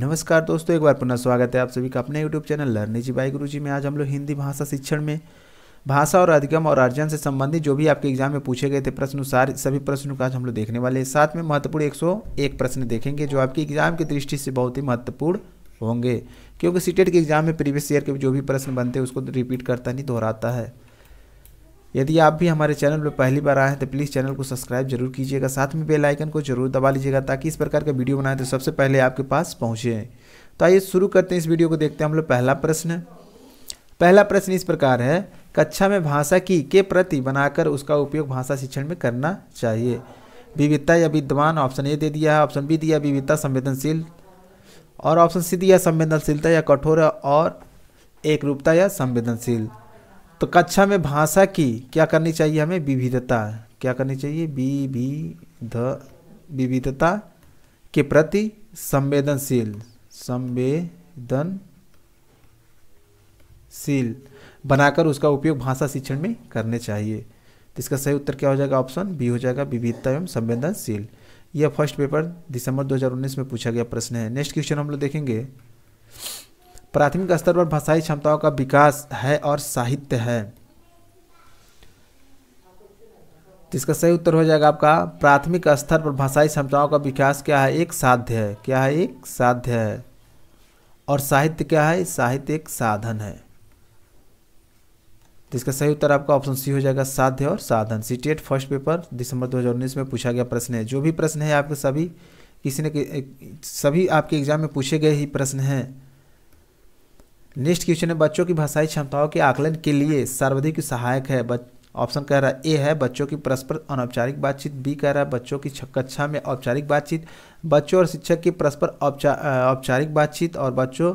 नमस्कार दोस्तों एक बार पुनः स्वागत है आप सभी का अपने यूट्यूब चैनल लर्नी जी बाई गुरु जी में आज हम लोग हिंदी भाषा शिक्षण में भाषा और अधिगम और अर्जन से संबंधित जो भी आपके एग्जाम में पूछे गए थे प्रश्न सारे सभी प्रश्नों का आज हम लोग देखने वाले हैं साथ में महत्वपूर्ण 101 प्रश्न देखेंगे जो आपके एग्जाम की दृष्टि से बहुत ही महत्वपूर्ण होंगे क्योंकि सीटेट e के एग्जाम में प्रीवियस ईयर के जो भी प्रश्न बनते हैं उसको रिपीट करता नहीं दोहराता है यदि आप भी हमारे चैनल पर पहली बार आए हैं तो प्लीज़ चैनल को सब्सक्राइब जरूर कीजिएगा साथ में बेल आइकन को जरूर दबा लीजिएगा ताकि इस प्रकार का वीडियो बनाए तो सबसे पहले आपके पास पहुँचे तो आइए शुरू करते हैं इस वीडियो को देखते हैं हम लोग पहला प्रश्न पहला प्रश्न इस प्रकार है कक्षा में भाषा की के प्रति बनाकर उसका उपयोग भाषा शिक्षण में करना चाहिए विविधता या विद्वान ऑप्शन ए दे दिया है ऑप्शन बी दिया विविधता संवेदनशील और ऑप्शन सी दिया संवेदनशीलता या कठोर और एक रूपता या संवेदनशील तो कक्षा में भाषा की क्या करनी चाहिए हमें विविधता क्या करनी चाहिए विविध विविधता के प्रति संवेदनशील संवेदनशील बनाकर उसका उपयोग भाषा शिक्षण में करने चाहिए तो इसका सही उत्तर क्या हो जाएगा ऑप्शन बी हो जाएगा विविधता एवं संवेदनशील यह फर्स्ट पेपर दिसंबर 2019 में पूछा गया प्रश्न है नेक्स्ट क्वेश्चन हम लोग देखेंगे प्राथमिक स्तर पर भाषाई क्षमताओं का विकास है और साहित्य है जिसका सही उत्तर हो जाएगा आपका प्राथमिक स्तर पर भाषाई क्षमताओं का विकास क्या है एक साध्य है क्या है एक साध्य है और साहित्य क्या है साहित्य एक साधन है जिसका सही उत्तर आपका ऑप्शन सी हो जाएगा साध्य और साधन सी टी फर्स्ट पेपर दिसंबर 2019 में पूछा गया प्रश्न है जो भी प्रश्न है आपके सभी किसी ने सभी आपके एग्जाम में पूछे गए ही प्रश्न हैं नेक्स्ट क्वेश्चन है बच्चों की भाषाई क्षमताओं के आकलन के लिए सर्वाधिक सहायक है ऑप्शन कह रहा है ए है बच्चों की परस्पर अनौपचारिक बातचीत बी कह रहा है बच्चों की कक्षा में औपचारिक बातचीत बच्चों और शिक्षक की परस्पर औपचारिक बातचीत और बच्चों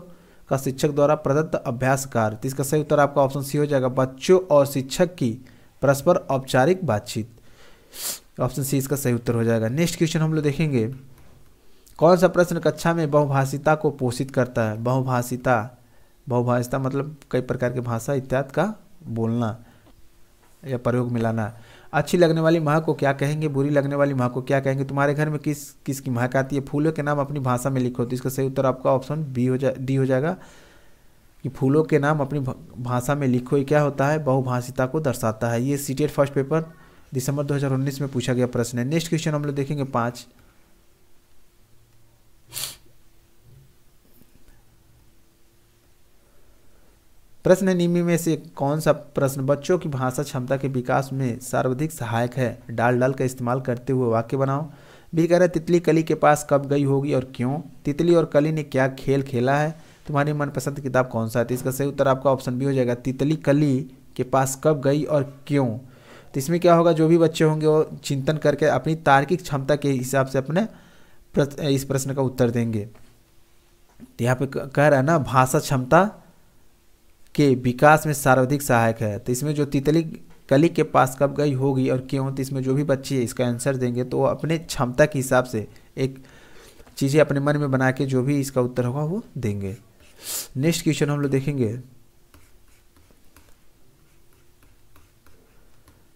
का शिक्षक द्वारा प्रदत्त अभ्यास कार्य तो इसका सही उत्तर आपका ऑप्शन सी हो जाएगा बच्चों और शिक्षक की परस्पर औपचारिक बातचीत ऑप्शन सी इसका सही उत्तर हो जाएगा नेक्स्ट क्वेश्चन हम लोग देखेंगे कौन सा प्रश्न कक्षा में बहुभाषिता को पोषित करता है बहुभाषिता बहुभाषता मतलब कई प्रकार की भाषा इत्यादि का बोलना या प्रयोग मिलाना अच्छी लगने वाली माँ को क्या कहेंगे बुरी लगने वाली माँ को क्या कहेंगे तुम्हारे घर में किस किस की महक आती है फूलों के नाम अपनी भाषा में लिखो तो इसका सही उत्तर आपका ऑप्शन बी हो जा डी हो जाएगा कि फूलों के नाम अपनी भाषा में लिखो ये क्या होता है बहुभाषिता को दर्शाता है ये सी फर्स्ट पेपर दिसंबर 2019 में पूछा गया प्रश्न है नेक्स्ट क्वेश्चन हम लोग देखेंगे पाँच प्रश्न निम्न में से कौन सा प्रश्न बच्चों की भाषा क्षमता के विकास में सर्वाधिक सहायक है डाल डाल का इस्तेमाल करते हुए वाक्य बनाओ भी कह रहा तितली कली के पास कब गई होगी और क्यों तितली और कली ने क्या खेल खेला है तुम्हारी मनपसंद किताब कौन सा है तो इसका सही उत्तर आपका ऑप्शन बी हो जाएगा तितली कली के पास कब गई और क्यों तो इसमें क्या होगा जो भी बच्चे होंगे वो चिंतन करके अपनी तार्किक क्षमता के हिसाब से अपने इस प्रश्न का उत्तर देंगे तो यहाँ पे कह रहा है ना भाषा क्षमता के विकास में सर्वाधिक सहायक है तो इसमें जो तितली कली के पास कब गई होगी और क्यों तो इसमें जो भी बच्चे इसका आंसर देंगे तो वो अपने क्षमता के हिसाब से एक चीज़ें अपने मन में बना के जो भी इसका उत्तर होगा वो देंगे नेक्स्ट क्वेश्चन हम लोग देखेंगे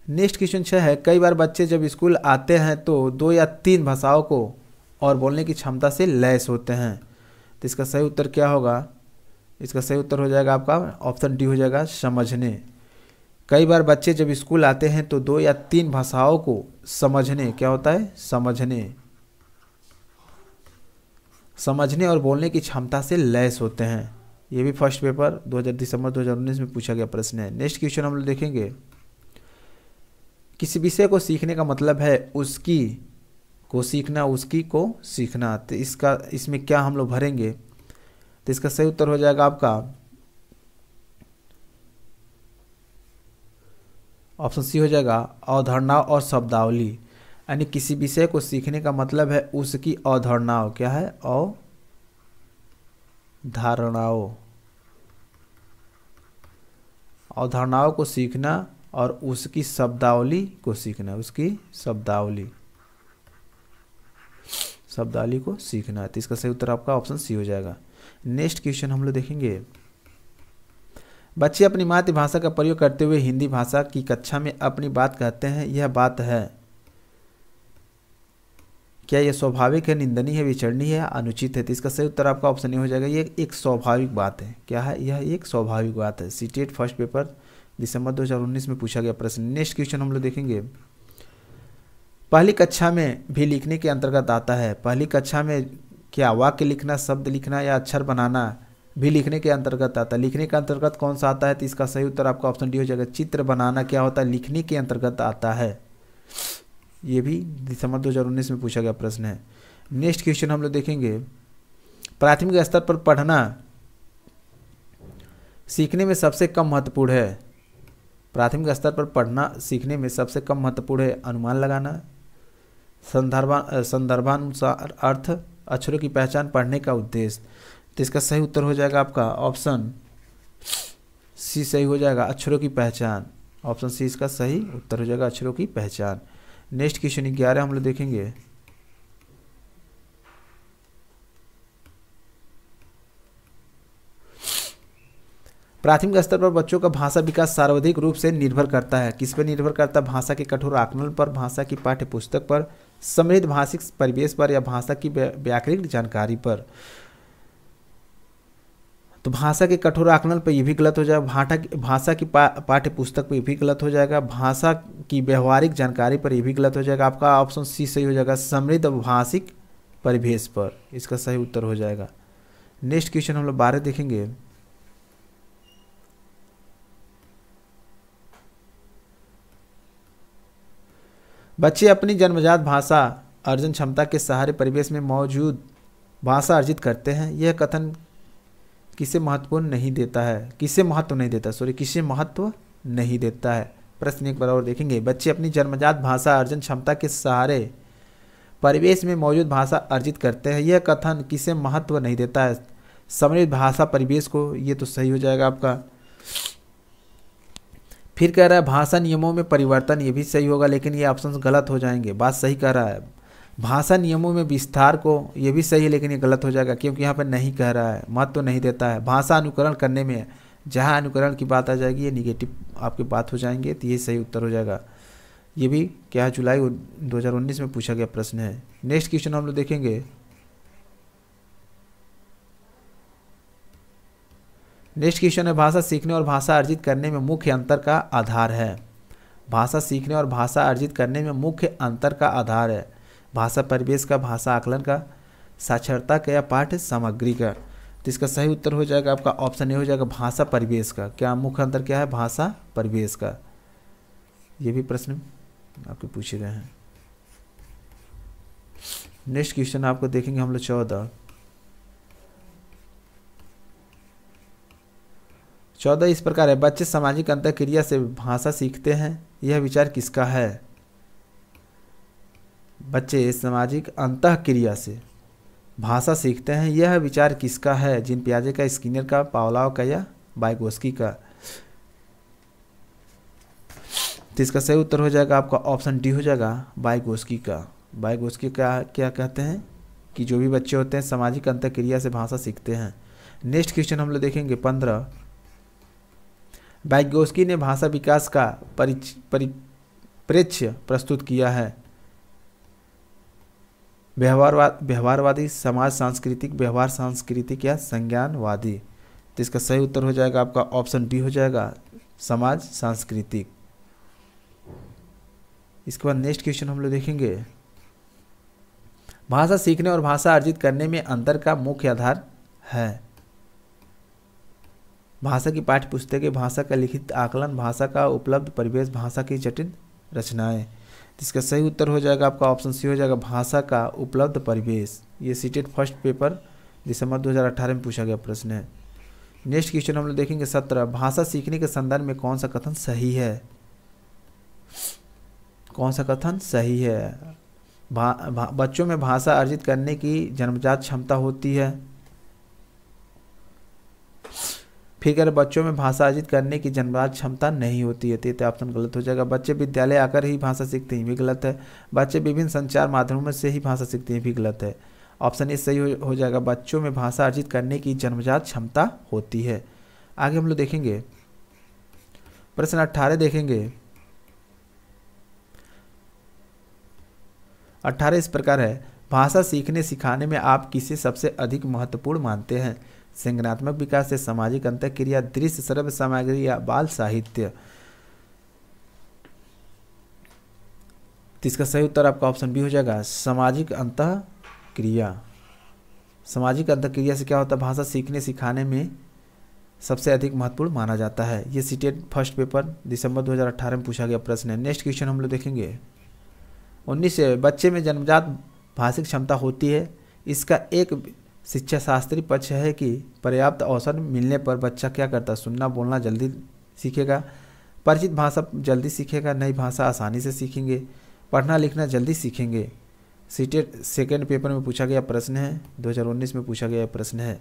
नेक्स्ट क्वेश्चन छः है कई बार बच्चे जब स्कूल आते हैं तो दो या तीन भाषाओं को और बोलने की क्षमता से लैस होते हैं तो इसका सही उत्तर क्या होगा इसका सही उत्तर हो जाएगा आपका ऑप्शन डी हो जाएगा समझने कई बार बच्चे जब स्कूल आते हैं तो दो या तीन भाषाओं को समझने क्या होता है समझने समझने और बोलने की क्षमता से लैस होते हैं ये भी फर्स्ट पेपर 2000 दिसंबर 2019 में पूछा गया प्रश्न है नेक्स्ट क्वेश्चन हम लोग देखेंगे किसी विषय को सीखने का मतलब है उसकी को सीखना उसकी को सीखना तो इसका इसमें क्या हम लोग भरेंगे तो इसका सही उत्तर हो जाएगा आपका ऑप्शन सी हो जाएगा अवधारणाओं और शब्दावली यानी किसी विषय को सीखने का मतलब है उसकी अवधारणाओं क्या है अवधारणाओं अवधारणाओं को सीखना और उसकी शब्दावली को सीखना उसकी शब्दावली शब्दावली को सीखना तो इसका सही उत्तर आपका ऑप्शन सी हो जाएगा नेक्स्ट क्वेश्चन हम लोग देखेंगे बच्चे अपनी मातृभाषा का प्रयोग करते हुए हिंदी भाषा की कक्षा में अपनी बात कहते हैं यह बात है क्या यह स्वाभाविक है निंदनीय है विचरणीय है अनुचित है तो इसका सही उत्तर आपका ऑप्शन नहीं हो जाएगा यह एक स्वाभाविक बात है क्या है यह एक स्वाभाविक बात है सीटेट फर्स्ट पेपर दिसंबर 2019 में पूछा गया प्रश्न नेक्स्ट क्वेश्चन हम लोग देखेंगे पहली कक्षा में भी लिखने के अंतर्गत आता है पहली कक्षा में क्या वाक्य लिखना शब्द लिखना या अक्षर बनाना भी लिखने के अंतर्गत आता है लिखने के अंतर्गत कौन सा आता है तो इसका सही उत्तर आपका ऑप्शन डी हो जाएगा चित्र बनाना क्या होता है लिखने के अंतर्गत आता है ये भी दिसंबर 2019 में पूछा गया प्रश्न है नेक्स्ट क्वेश्चन हम लोग देखेंगे प्राथमिक स्तर पर पढ़ना सीखने में सबसे कम महत्वपूर्ण है प्राथमिक स्तर पर पढ़ना सीखने में सबसे कम महत्वपूर्ण है अनुमान लगाना संदर्भा संदर्भानुसार अर्थ अक्षरों की पहचान पढ़ने का उद्देश्य तो इसका सही उत्तर हो जाएगा आपका ऑप्शन सी सही हो जाएगा अक्षरों की पहचान ऑप्शन सी इसका सही उत्तर हो जाएगा अक्षरों की पहचान नेक्स्ट क्वेश्चन ग्यारह हम लोग देखेंगे प्राथमिक स्तर पर बच्चों का भाषा विकास सर्वाधिक रूप से निर्भर करता है किस पर निर्भर करता है भाषा के कठोर आकलन पर भाषा की पाठ्य पुस्तक पर समृद्ध भाषिक परिवेश पर या भाषा की व्याकरणिक जानकारी पर तो भाषा के कठोर आकलन पर यह भी गलत हो जाएगा भाटा भाषा की पा, पाठ्य पुस्तक पर यह भी गलत हो जाएगा भाषा की व्यवहारिक जानकारी पर यह भी गलत हो जाएगा आपका ऑप्शन सी सही हो जाएगा समृद्ध भाषिक परिवेश पर इसका सही उत्तर हो जाएगा नेक्स्ट क्वेश्चन हम लोग बारह देखेंगे बच्चे अपनी जन्मजात भाषा अर्जन क्षमता के सहारे परिवेश में मौजूद भाषा अर्जित करते हैं यह कथन किसे महत्वपूर्ण नहीं देता है किसे महत्व नहीं देता सॉरी किसे महत्व नहीं देता है प्रश्न एक बार और देखेंगे बच्चे अपनी जन्मजात भाषा अर्जन क्षमता के सहारे परिवेश में मौजूद भाषा अर्जित करते हैं यह कथन किसे महत्व नहीं देता है समृद्ध भाषा परिवेश को ये तो सही हो जाएगा आपका फिर कह रहा है भाषा नियमों में परिवर्तन ये भी सही होगा लेकिन ये ऑप्शन गलत हो जाएंगे बात सही कह रहा है भाषा नियमों में विस्तार को ये भी सही है लेकिन ये गलत हो जाएगा क्योंकि यहाँ पर नहीं कह रहा है महत्व तो नहीं देता है भाषा अनुकरण करने में जहाँ अनुकरण की बात आ जाएगी ये निगेटिव आपके बात हो जाएंगे तो ये सही उत्तर हो जाएगा ये भी क्या जुलाई 2019 में पूछा गया प्रश्न है नेक्स्ट क्वेश्चन हम लोग देखेंगे नेक्स्ट क्वेश्चन है भाषा सीखने और भाषा अर्जित करने में मुख्य अंतर का आधार है भाषा सीखने और भाषा अर्जित करने में मुख्य अंतर का आधार है भाषा परिवेश का भाषा आकलन का साक्षरता का या पाठ सामग्री का तो इसका सही उत्तर हो जाएगा आपका ऑप्शन ए हो जाएगा भाषा परिवेश का क्या मुख्य अंतर क्या है भाषा परिवेश का ये भी प्रश्न आपके पूछे गए हैं नेक्स्ट क्वेश्चन आपको देखेंगे हम लोग चौदह चौदह इस प्रकार है बच्चे सामाजिक अंत क्रिया से भाषा सीखते हैं यह विचार किसका है बच्चे सामाजिक अंत क्रिया से भाषा सीखते हैं यह विचार किसका है जिन प्याजे का स्किनर का पावलाव का या बाइगोस्की का तो इसका सही उत्तर हो जाएगा आपका ऑप्शन डी हो जाएगा बाइगोस्की का बाइगोस्की का क्या कहते हैं कि जो भी बच्चे होते हैं सामाजिक अंत क्रिया से भाषा सीखते हैं नेक्स्ट क्वेश्चन हम लोग देखेंगे पंद्रह बैग्योस्की ने भाषा विकास का परिप्रेक्ष्य प्रस्तुत किया है व्यवहारवाद व्यवहारवादी समाज सांस्कृतिक व्यवहार सांस्कृतिक या संज्ञानवादी तो इसका सही उत्तर हो जाएगा आपका ऑप्शन डी हो जाएगा समाज सांस्कृतिक इसके बाद नेक्स्ट क्वेश्चन हम लोग देखेंगे भाषा सीखने और भाषा अर्जित करने में अंतर का मुख्य आधार है भाषा की पाठ्य पुस्तकें भाषा का लिखित आकलन भाषा का उपलब्ध परिवेश भाषा की जटिल रचनाएं जिसका सही उत्तर हो जाएगा आपका ऑप्शन सी हो जाएगा भाषा का उपलब्ध परिवेश ये सीटेड फर्स्ट पेपर दिसंबर 2018 में पूछा गया प्रश्न है नेक्स्ट क्वेश्चन हम लोग देखेंगे सत्रह भाषा सीखने के संदर्भ में कौन सा कथन सही है कौन सा कथन सही है भा, भा, बच्चों में भाषा अर्जित करने की जन्मजात क्षमता होती है फिगर बच्चों में भाषा अर्जित करने की जन्मजात क्षमता नहीं होती है तीसरा तो तो ऑप्शन गलत हो जाएगा बच्चे विद्यालय आकर ही भाषा सीखते हैं भी गलत है बच्चे विभिन्न संचार माध्यमों से ही भाषा सीखते हैं भी गलत है ऑप्शन ए सही हो, हो जाएगा बच्चों में भाषा अर्जित करने की जन्मजात क्षमता होती है आगे हम लोग देखेंगे प्रश्न अट्ठारह देखेंगे अट्ठारह इस प्रकार है भाषा सीखने सिखाने में आप किसे सबसे अधिक महत्वपूर्ण मानते हैं संगनात्मक विकास से सामाजिक अंत क्रिया दृश्य सर्व सामग्री या बाल साहित्य तो इसका सही उत्तर आपका ऑप्शन बी हो जाएगा सामाजिक अंत क्रिया सामाजिक अंत क्रिया से क्या होता है भाषा सीखने सिखाने में सबसे अधिक महत्वपूर्ण माना जाता है ये सीटेट फर्स्ट पेपर दिसंबर 2018 में पूछा गया प्रश्न है नेक्स्ट क्वेश्चन हम लोग देखेंगे उन्नीस बच्चे में जन्मजात भाषिक क्षमता होती है इसका एक शिक्षा शास्त्री पक्ष है कि पर्याप्त अवसर मिलने पर बच्चा क्या करता सुनना बोलना जल्दी सीखेगा परिचित भाषा जल्दी सीखेगा नई भाषा आसानी से सीखेंगे पढ़ना लिखना जल्दी सीखेंगे सीटेट सेकेंड पेपर में पूछा गया प्रश्न है 2019 में पूछा गया प्रश्न है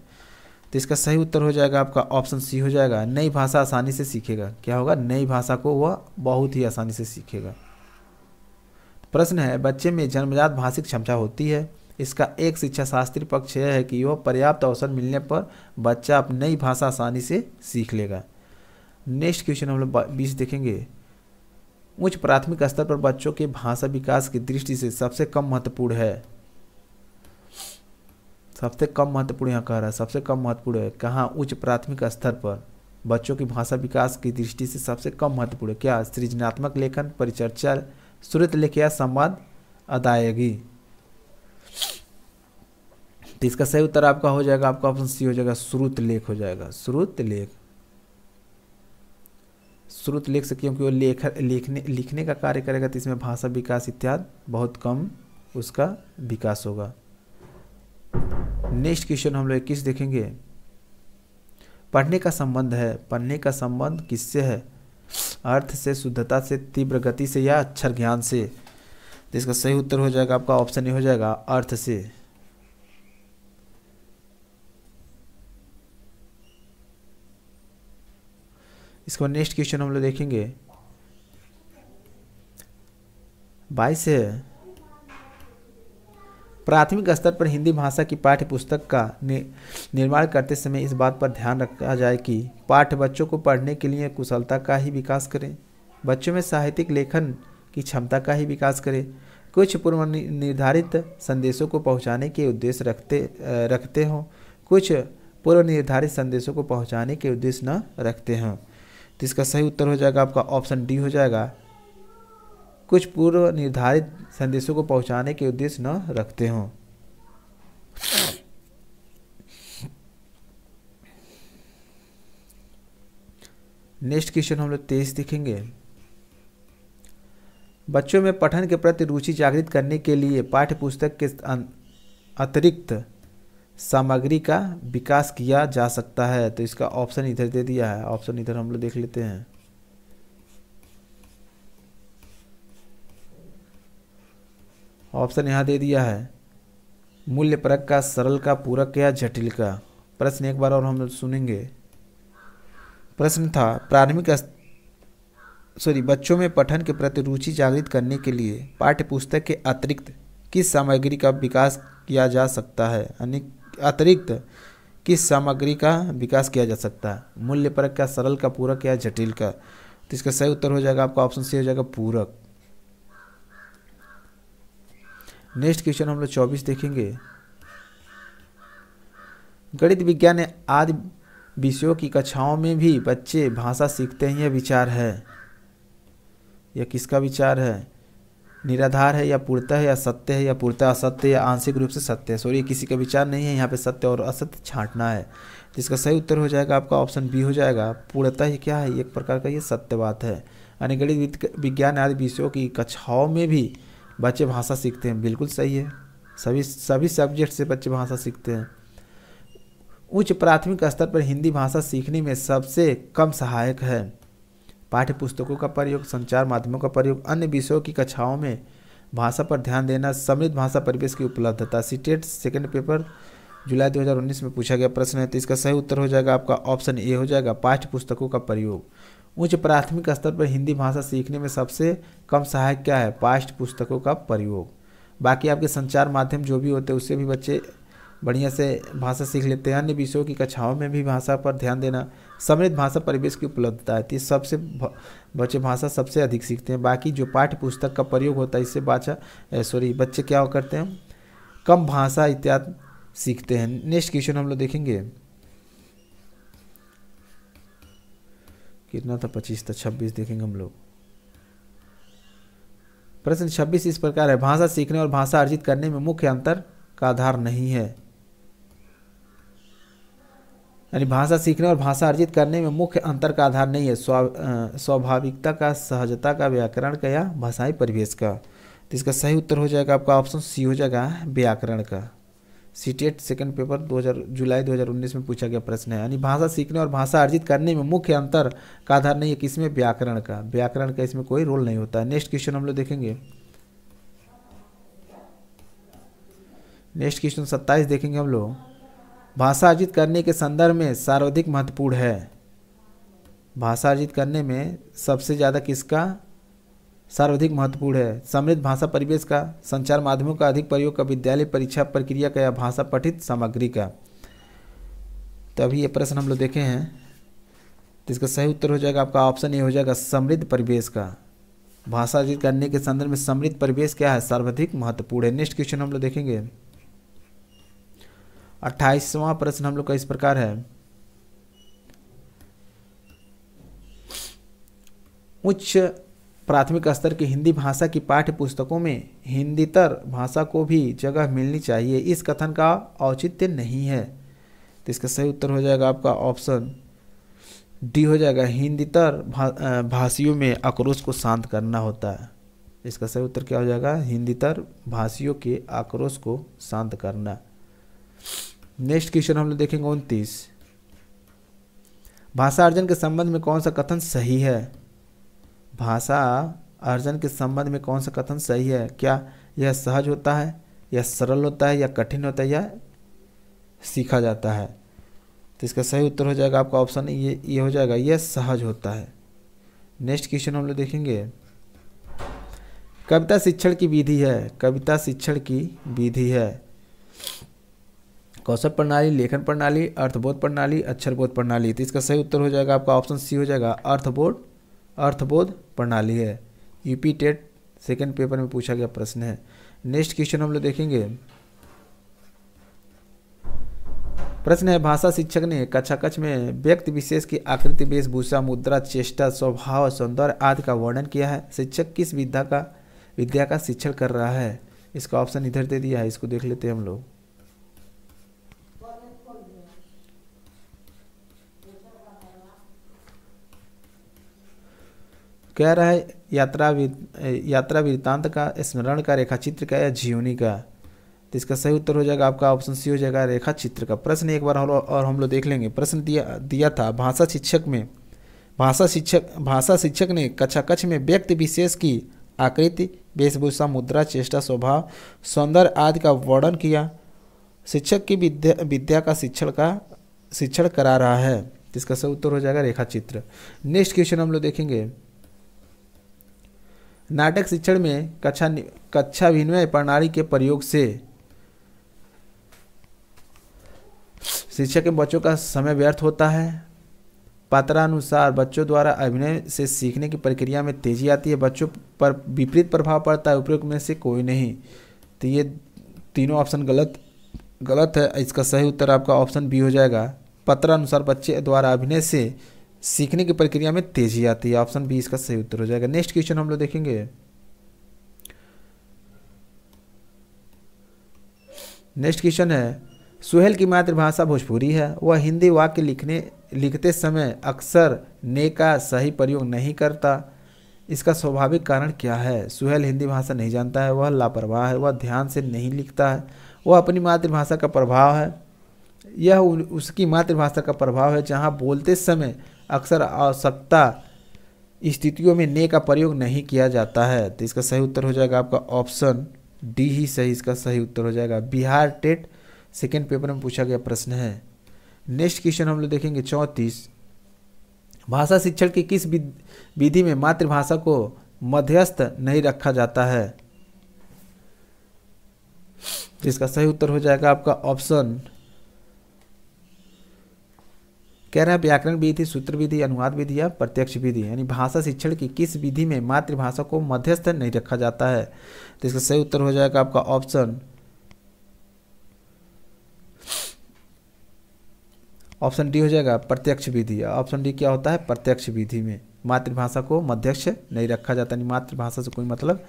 तो इसका सही उत्तर हो जाएगा आपका ऑप्शन सी हो जाएगा नई भाषा आसानी से सीखेगा क्या होगा नई भाषा को वह बहुत ही आसानी से सीखेगा प्रश्न है बच्चे में जन्मजात भाषिक क्षमता होती है इसका एक शिक्षा शास्त्री पक्ष यह है कि वह पर्याप्त अवसर मिलने पर बच्चा अपनी नई भाषा आसानी से सीख लेगा नेक्स्ट क्वेश्चन हम लोग बीस देखेंगे उच्च प्राथमिक स्तर पर बच्चों के भाषा विकास की दृष्टि से सबसे कम महत्वपूर्ण है सबसे कम महत्वपूर्ण यहाँ कह रहा है सबसे कम महत्वपूर्ण है कहाँ उच्च प्राथमिक स्तर पर बच्चों की भाषा विकास की दृष्टि से सबसे कम महत्वपूर्ण है क्या सृजनात्मक लेखन परिचर्चा श्रुत लेख या संवाद अदायगी तो इसका सही उत्तर आपका हो जाएगा आपका ऑप्शन सी हो जाएगा श्रुत लेख हो जाएगा श्रुत लेख श्रुत लेख से क्योंकि वो लेख लिखने लिखने का कार्य करेगा तो इसमें भाषा विकास इत्यादि बहुत कम उसका विकास होगा नेक्स्ट क्वेश्चन हम लोग इक्कीस देखेंगे पढ़ने का संबंध है पढ़ने का संबंध किससे है अर्थ से शुद्धता से तीव्र गति से या अक्षर ज्ञान से तो इसका सही उत्तर हो जाएगा आपका ऑप्शन ए हो जाएगा अर्थ से इसके बाद नेक्स्ट क्वेश्चन हम लोग देखेंगे बाईस है प्राथमिक स्तर पर हिंदी भाषा की पाठ्य पुस्तक का निर्माण करते समय इस बात पर ध्यान रखा जाए कि पाठ बच्चों को पढ़ने के लिए कुशलता का ही विकास करें बच्चों में साहित्यिक लेखन की क्षमता का ही विकास करें कुछ पूर्व निर्धारित संदेशों को पहुंचाने के उद्देश्य रखते रखते हों कुछ पूर्व निर्धारित संदेशों को पहुंचाने के उद्देश्य न रखते हों तो इसका सही उत्तर हो जाएगा आपका ऑप्शन डी हो जाएगा कुछ पूर्व निर्धारित संदेशों को पहुंचाने के उद्देश्य न रखते हों नेक्स्ट क्वेश्चन हम लोग तेईस देखेंगे बच्चों में पठन के प्रति रुचि जागृत करने के लिए पाठ्य पुस्तक के अं- अतिरिक्त सामग्री का विकास किया जा सकता है तो इसका ऑप्शन इधर दे दिया है ऑप्शन इधर हम लोग देख लेते हैं ऑप्शन यहाँ दे दिया है मूल्य परक का सरल का पूरक या जटिल का प्रश्न एक बार और हम सुनेंगे प्रश्न था प्रारंभिक सॉरी बच्चों में पठन के प्रति रुचि जागृत करने के लिए पाठ्य पुस्तक के अतिरिक्त किस सामग्री का विकास किया जा सकता है अनेक अतिरिक्त किस सामग्री का विकास किया जा सकता है मूल्य परक का सरल का पूरक या जटिल का तो इसका सही उत्तर हो जाएगा आपका ऑप्शन सी हो जाएगा पूरक नेक्स्ट क्वेश्चन हम लोग चौबीस देखेंगे गणित विज्ञान आदि विषयों की कक्षाओं में भी बच्चे भाषा सीखते हैं यह विचार है यह किसका विचार है निराधार है या पूर्णतः है या सत्य है या पूर्णता असत्य या आंशिक रूप से सत्य है सॉरी किसी का विचार नहीं है यहाँ पे सत्य और असत्य छांटना है जिसका सही उत्तर हो जाएगा आपका ऑप्शन बी हो जाएगा पूर्णता ही क्या है एक प्रकार का ये सत्यवाद है यानी गणित विज्ञान आदि विषयों की कक्षाओं में भी बच्चे भाषा सीखते हैं बिल्कुल सही है सभी सभी सब्जेक्ट से बच्चे भाषा सीखते हैं उच्च प्राथमिक स्तर पर हिंदी भाषा सीखने में सबसे कम सहायक है पाठ्य पुस्तकों का प्रयोग संचार माध्यमों का प्रयोग अन्य विषयों की कक्षाओं में भाषा पर ध्यान देना समृद्ध भाषा परिवेश की उपलब्धता सीटेट सेकेंड पेपर जुलाई 2019 में पूछा गया प्रश्न है तो इसका सही उत्तर हो जाएगा आपका ऑप्शन ए हो जाएगा पाठ्य पुस्तकों का प्रयोग उच्च प्राथमिक स्तर पर हिंदी भाषा सीखने में सबसे कम सहायक क्या है पाठ्य पुस्तकों का प्रयोग बाकी आपके संचार माध्यम जो भी होते हैं उससे भी बच्चे बढ़िया से भाषा सीख लेते हैं अन्य विषयों की कक्षाओं में भी भाषा पर ध्यान देना समृद्ध भाषा परिवेश की उपलब्धता है इस सबसे बच्चे भाषा सबसे अधिक सीखते हैं बाकी जो पाठ्य पुस्तक का प्रयोग होता है इससे बाचा सॉरी बच्चे क्या करते हैं कम भाषा इत्यादि सीखते हैं नेक्स्ट क्वेश्चन हम लोग देखेंगे कितना था पच्चीस था छब्बीस देखेंगे हम लोग प्रश्न छब्बीस इस प्रकार है भाषा सीखने और भाषा अर्जित करने में मुख्य अंतर का आधार नहीं है यानी भाषा सीखने और भाषा अर्जित करने में मुख्य अंतर का आधार नहीं है स्वाभाविकता का सहजता का व्याकरण का या भाषाई परिवेश का तो इसका सही उत्तर हो जाएगा आपका ऑप्शन सी हो जाएगा व्याकरण का CTET second paper 2000 जुलाई 2019 में पूछा गया प्रश्न है यानी भाषा सीखने और भाषा अर्जित करने में मुख्य अंतर का आधार नहीं है किसमें व्याकरण का व्याकरण का इसमें कोई रोल नहीं होता नेक्स्ट क्वेश्चन हम लोग देखेंगे नेक्स्ट क्वेश्चन सत्ताईस देखेंगे हम लोग भाषा अर्जित करने के संदर्भ में सर्वाधिक महत्वपूर्ण है भाषा अर्जित करने में सबसे ज़्यादा किसका सर्वाधिक महत्वपूर्ण है समृद्ध भाषा परिवेश का संचार माध्यमों का अधिक प्रयोग का विद्यालय परीक्षा प्रक्रिया का या भाषा पठित सामग्री का तो अभी ये प्रश्न हम लोग देखे हैं तो इसका सही उत्तर हो जाएगा आपका ऑप्शन ये हो जाएगा समृद्ध परिवेश का भाषा अर्जित करने के संदर्भ में समृद्ध परिवेश क्या है सर्वाधिक महत्वपूर्ण है नेक्स्ट क्वेश्चन हम लोग देखेंगे अट्ठाईसवां प्रश्न हम लोग का इस प्रकार है उच्च प्राथमिक स्तर की हिंदी भाषा की पाठ्य पुस्तकों में हिंदीतर भाषा को भी जगह मिलनी चाहिए इस कथन का औचित्य नहीं है तो इसका सही उत्तर हो जाएगा आपका ऑप्शन डी हो जाएगा हिंदीतर भा, भाषियों में आक्रोश को शांत करना होता है इसका सही उत्तर क्या हो जाएगा हिंदीतर भाषियों के आक्रोश को शांत करना नेक्स्ट क्वेश्चन हम लोग देखेंगे उनतीस भाषा अर्जन के संबंध में कौन सा कथन सही है भाषा अर्जन के संबंध में कौन सा कथन सही है क्या यह सहज होता है या सरल होता है या कठिन होता है या सीखा जाता है तो इसका सही उत्तर हो जाएगा आपका ऑप्शन ये ये हो जाएगा यह सहज होता है नेक्स्ट क्वेश्चन हम लोग देखेंगे कविता शिक्षण की विधि है कविता शिक्षण की विधि है कौशल प्रणाली लेखन प्रणाली अर्थबोध प्रणाली अक्षरबोध प्रणाली तो इसका सही उत्तर हो जाएगा आपका ऑप्शन सी हो जाएगा अर्थबोध अर्थबोध प्रणाली है यूपी टेट सेकेंड पेपर में पूछा गया प्रश्न है नेक्स्ट क्वेश्चन हम लोग देखेंगे प्रश्न है भाषा शिक्षक ने कक्षा कक्षाकक्ष में व्यक्ति विशेष की आकृति वेशभूषा मुद्रा चेष्टा स्वभाव सौंदर्य आदि का वर्णन किया है शिक्षक किस विद्या का विद्या का शिक्षण कर रहा है इसका ऑप्शन इधर दे दिया है इसको देख लेते हैं हम लोग कह रहा है यात्रा यात्रा वृत्तांत का स्मरण का रेखा चित्र का या जीवनी का तो इसका सही उत्तर हो जाएगा आपका ऑप्शन सी हो जाएगा रेखा चित्र का प्रश्न एक बार और हम लोग देख लेंगे प्रश्न दिया दिया था भाषा शिक्षक में भाषा शिक्षक भाषा शिक्षक ने कच्छ में व्यक्ति विशेष की आकृति वेशभूषा मुद्रा चेष्टा स्वभाव सौंदर्य आदि का वर्णन किया शिक्षक की विद्या विद्या का शिक्षण का शिक्षण करा रहा है जिसका तो सही उत्तर हो जाएगा रेखा चित्र नेक्स्ट क्वेश्चन हम लोग देखेंगे नाटक शिक्षण में कक्षा कक्षा विनिमय प्रणाली के प्रयोग से शिक्षक के बच्चों का समय व्यर्थ होता है पात्रानुसार बच्चों द्वारा अभिनय से सीखने की प्रक्रिया में तेजी आती है बच्चों पर विपरीत प्रभाव पड़ता है उपयोग में से कोई नहीं तो ये तीनों ऑप्शन गलत गलत है इसका सही उत्तर आपका ऑप्शन बी हो जाएगा पत्रानुसार बच्चे द्वारा अभिनय से सीखने की प्रक्रिया में तेजी आती है ऑप्शन बी इसका सही उत्तर हो जाएगा नेक्स्ट क्वेश्चन हम लोग देखेंगे नेक्स्ट क्वेश्चन है सुहेल की मातृभाषा भोजपुरी है वह हिंदी वाक्य लिखने लिखते समय अक्सर ने का सही प्रयोग नहीं करता इसका स्वाभाविक कारण क्या है सुहेल हिंदी भाषा नहीं जानता है वह लापरवाह है वह ध्यान से नहीं लिखता है वह अपनी मातृभाषा का प्रभाव है यह उसकी मातृभाषा का प्रभाव है जहाँ बोलते समय अक्सर आवश्यकता स्थितियों में ने का प्रयोग नहीं किया जाता है तो इसका सही उत्तर हो जाएगा आपका ऑप्शन डी ही सही इसका सही उत्तर हो जाएगा बिहार टेट सेकेंड पेपर में पूछा गया प्रश्न है नेक्स्ट क्वेश्चन हम लोग देखेंगे चौंतीस भाषा शिक्षण की किस विधि में मातृभाषा को मध्यस्थ नहीं रखा जाता है इसका सही उत्तर हो जाएगा आपका ऑप्शन कह रहा है व्याकरण विधि सूत्र विधि अनुवाद विधि या प्रत्यक्ष विधि यानी भाषा शिक्षण की किस विधि में मातृभाषा को मध्यस्थ नहीं रखा जाता है तो इसका सही उत्तर हो जाएगा आपका ऑप्शन ऑप्शन डी हो जाएगा प्रत्यक्ष विधि ऑप्शन डी क्या होता है प्रत्यक्ष विधि में मातृभाषा को मध्यक्ष नहीं रखा जाता यानी मातृभाषा से कोई मतलब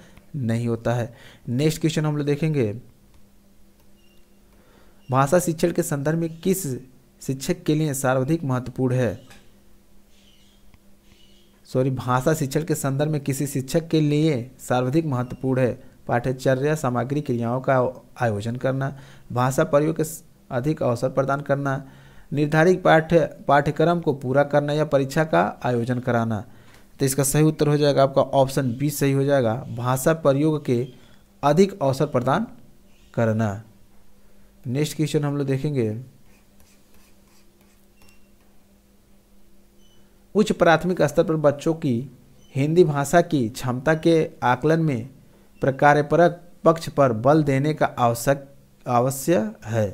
नहीं होता है नेक्स्ट क्वेश्चन हम लोग देखेंगे भाषा शिक्षण के संदर्भ में किस शिक्षक के लिए सर्वाधिक महत्वपूर्ण है सॉरी भाषा शिक्षण के संदर्भ में किसी शिक्षक के लिए सर्वाधिक महत्वपूर्ण है पाठ्यचर्या सामग्री क्रियाओं का आयोजन करना भाषा प्रयोग के अधिक अवसर प्रदान करना निर्धारित पाठ्य पाठ्यक्रम को पूरा करना या परीक्षा का आयोजन कराना तो इसका सही उत्तर हो जाएगा आपका ऑप्शन बी सही हो जाएगा भाषा प्रयोग के अधिक अवसर प्रदान करना नेक्स्ट क्वेश्चन हम लोग देखेंगे उच्च प्राथमिक स्तर पर बच्चों की हिंदी भाषा की क्षमता के आकलन में प्रकारपरक पक्ष पर बल देने का आवश्यक अवश्य है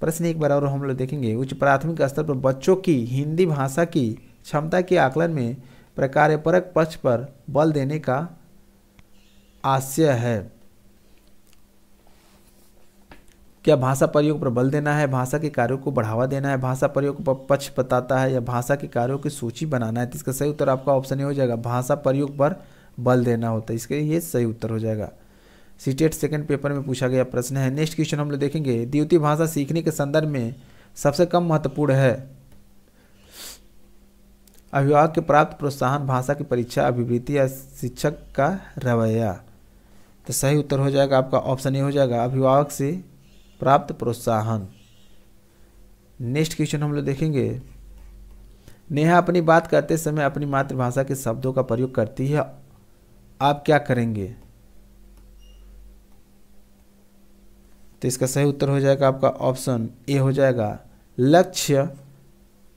प्रश्न एक बार और हम लोग देखेंगे उच्च प्राथमिक स्तर पर बच्चों की हिंदी भाषा की क्षमता के आकलन में प्रकारपरक पक्ष पर बल देने का आशय है क्या भाषा प्रयोग पर बल देना है भाषा के कार्यों को बढ़ावा देना है भाषा प्रयोग पर पक्ष बताता है या भाषा के कार्यों की सूची बनाना है तो इसका सही उत्तर आपका ऑप्शन ये हो जाएगा भाषा प्रयोग पर बल देना होता है इसके ये सही उत्तर हो जाएगा सीटेट सेकंड पेपर में पूछा गया प्रश्न है नेक्स्ट क्वेश्चन हम लोग देखेंगे द्वितीय भाषा सीखने के संदर्भ में सबसे कम महत्वपूर्ण है अभिभावक के प्राप्त प्रोत्साहन भाषा की परीक्षा अभिवृत्ति या शिक्षक का रवैया तो सही उत्तर हो जाएगा आपका ऑप्शन ये हो जाएगा अभिभावक से प्राप्त प्रोत्साहन नेक्स्ट क्वेश्चन हम लोग देखेंगे नेहा अपनी बात करते समय अपनी मातृभाषा के शब्दों का प्रयोग करती है आप क्या करेंगे तो इसका सही उत्तर हो जाएगा आपका ऑप्शन ए हो जाएगा लक्ष्य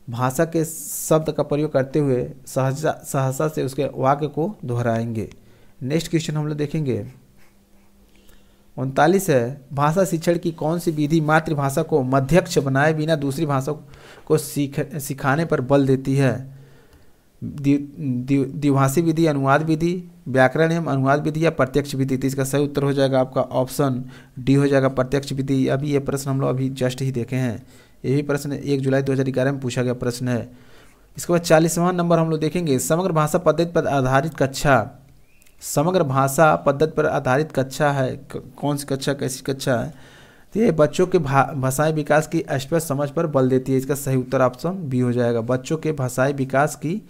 भाषा के शब्द का प्रयोग करते हुए सहसा सहसा से उसके वाक्य को दोहराएंगे नेक्स्ट क्वेश्चन हम लोग देखेंगे उनतालीस है भाषा शिक्षण की कौन सी विधि मातृभाषा को मध्यक्ष बनाए बिना दूसरी भाषा को सीख सिखाने पर बल देती है द्विभाषी दि, विधि अनुवाद विधि व्याकरण एवं अनुवाद विधि या प्रत्यक्ष विधि तो इसका सही उत्तर हो जाएगा आपका ऑप्शन डी हो जाएगा प्रत्यक्ष विधि अभी ये प्रश्न हम लोग अभी जस्ट ही देखे हैं ये भी प्रश्न एक जुलाई दो में पूछा गया प्रश्न है इसके बाद चालीसवां नंबर हम लोग देखेंगे समग्र भाषा पद्धति पर आधारित कक्षा समग्र भाषा पद्धति पर आधारित कक्षा है कौन सी कक्षा कैसी कक्षा है तो ये बच्चों के भा भाषाई विकास की स्पष्ट समझ पर बल देती है इसका सही उत्तर ऑप्शन बी हो जाएगा बच्चों के भाषाई विकास की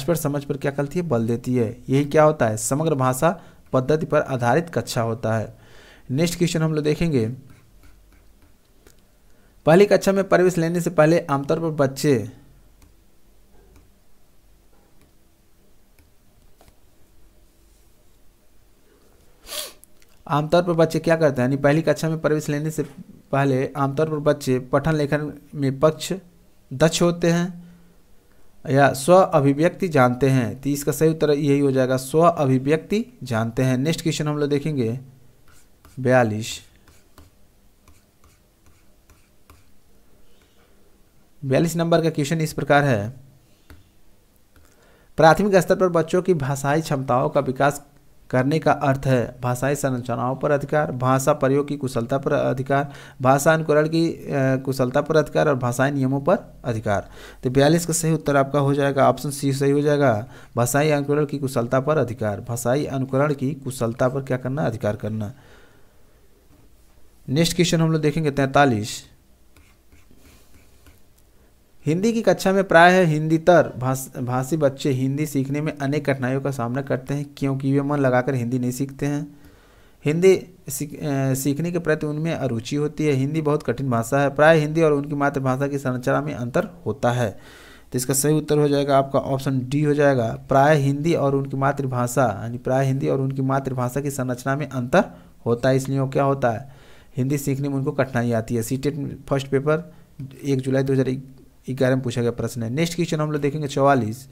स्पष्ट समझ पर क्या करती है बल देती है यही क्या होता है समग्र भाषा पद्धति पर आधारित कक्षा होता है नेक्स्ट क्वेश्चन हम लोग देखेंगे पहली कक्षा में प्रवेश लेने से पहले आमतौर पर बच्चे आमतौर पर बच्चे क्या करते हैं यानी पहली कक्षा में प्रवेश लेने से पहले आमतौर पर बच्चे पठन लेखन में पक्ष दक्ष होते हैं या स्व अभिव्यक्ति जानते हैं तो इसका सही उत्तर यही हो जाएगा स्व अभिव्यक्ति जानते हैं नेक्स्ट क्वेश्चन हम लोग देखेंगे बयालीस बयालीस नंबर का क्वेश्चन इस प्रकार है प्राथमिक स्तर पर बच्चों की भाषाई क्षमताओं का विकास करने का अर्थ है भाषाई संरचनाओं पर अधिकार भाषा प्रयोग की कुशलता पर अधिकार भाषा अनुकरण की कुशलता पर अधिकार और भाषाई नियमों पर अधिकार तो बयालीस का सही उत्तर आपका हो जाएगा ऑप्शन सी सही हो जाएगा भाषाई अनुकरण की कुशलता पर अधिकार भाषाई अनुकरण की कुशलता पर क्या करना अधिकार करना नेक्स्ट क्वेश्चन हम लोग देखेंगे तैंतालीस हिंदी की कक्षा में प्राय हिंदी हिंदीतर भाष भाषी बच्चे हिंदी सीखने में अनेक कठिनाइयों का सामना करते हैं क्योंकि वे मन लगाकर हिंदी नहीं सीखते हैं हिंदी सीखने के प्रति उनमें अरुचि होती है हिंदी बहुत कठिन भाषा है प्राय हिंदी और उनकी मातृभाषा की संरचना में अंतर होता है तो इसका सही उत्तर हो जाएगा आपका ऑप्शन डी हो जाएगा प्राय हिंदी और उनकी मातृभाषा यानी प्राय हिंदी और उनकी मातृभाषा की संरचना में अंतर होता है इसलिए क्या होता है हिंदी सीखने में उनको कठिनाई आती है सी फर्स्ट पेपर एक जुलाई दो ग्यारह में पूछा गया प्रश्न है नेक्स्ट क्वेश्चन हम लोग देखेंगे चौवालीस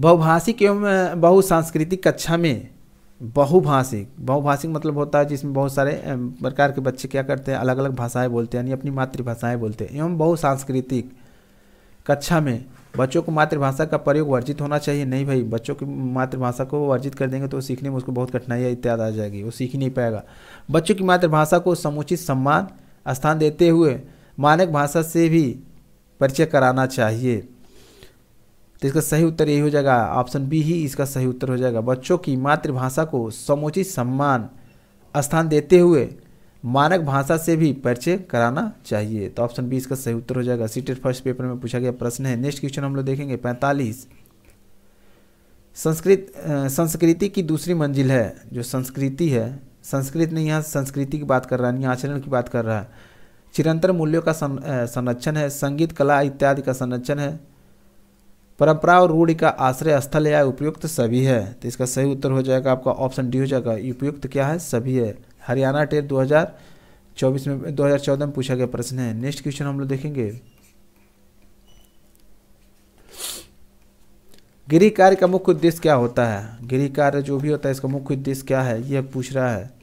बहुभाषिक एवं बहुसांस्कृतिक कक्षा में बहुभाषिक बहुभाषिक मतलब होता है जिसमें बहुत सारे प्रकार के बच्चे क्या करते हैं अलग अलग भाषाएं बोलते हैं यानी अपनी मातृभाषाएं बोलते हैं एवं बहुसांस्कृतिक कक्षा में बच्चों को मातृभाषा का प्रयोग वर्जित होना चाहिए नहीं भाई बच्चों की मातृभाषा को वर्जित कर देंगे तो सीखने में उसको बहुत कठिनाई इत्यादि आ जाएगी वो सीख नहीं पाएगा बच्चों की मातृभाषा को समुचित सम्मान स्थान देते हुए मानक भाषा से भी परिचय कराना चाहिए तो इसका सही उत्तर यही हो जाएगा ऑप्शन बी ही इसका सही उत्तर हो जाएगा बच्चों की मातृभाषा को समुचित सम्मान स्थान देते हुए मानक भाषा से भी परिचय कराना चाहिए तो ऑप्शन बी इसका सही उत्तर हो जाएगा सीटेट फर्स्ट पेपर में पूछा गया प्रश्न है नेक्स्ट क्वेश्चन हम लोग देखेंगे पैंतालीस संस्कृत संस्कृति की दूसरी मंजिल है जो संस्कृति है संस्कृत नहीं यहाँ संस्कृति की बात कर रहा है आचरण की बात कर रहा है चिरंतर मूल्यों का संरक्षण है संगीत कला इत्यादि का संरक्षण है परंपरा और रूढ़ का आश्रय स्थल या उपयुक्त सभी है तो इसका सही उत्तर हो जाएगा आपका ऑप्शन डी हो जाएगा उपयुक्त क्या है सभी है हरियाणा टेट 2024 में 2014 में पूछा गया प्रश्न है नेक्स्ट क्वेश्चन हम लोग देखेंगे गृह कार्य का मुख्य उद्देश्य क्या होता है गृह कार्य जो भी होता है इसका मुख्य उद्देश्य क्या है यह पूछ रहा है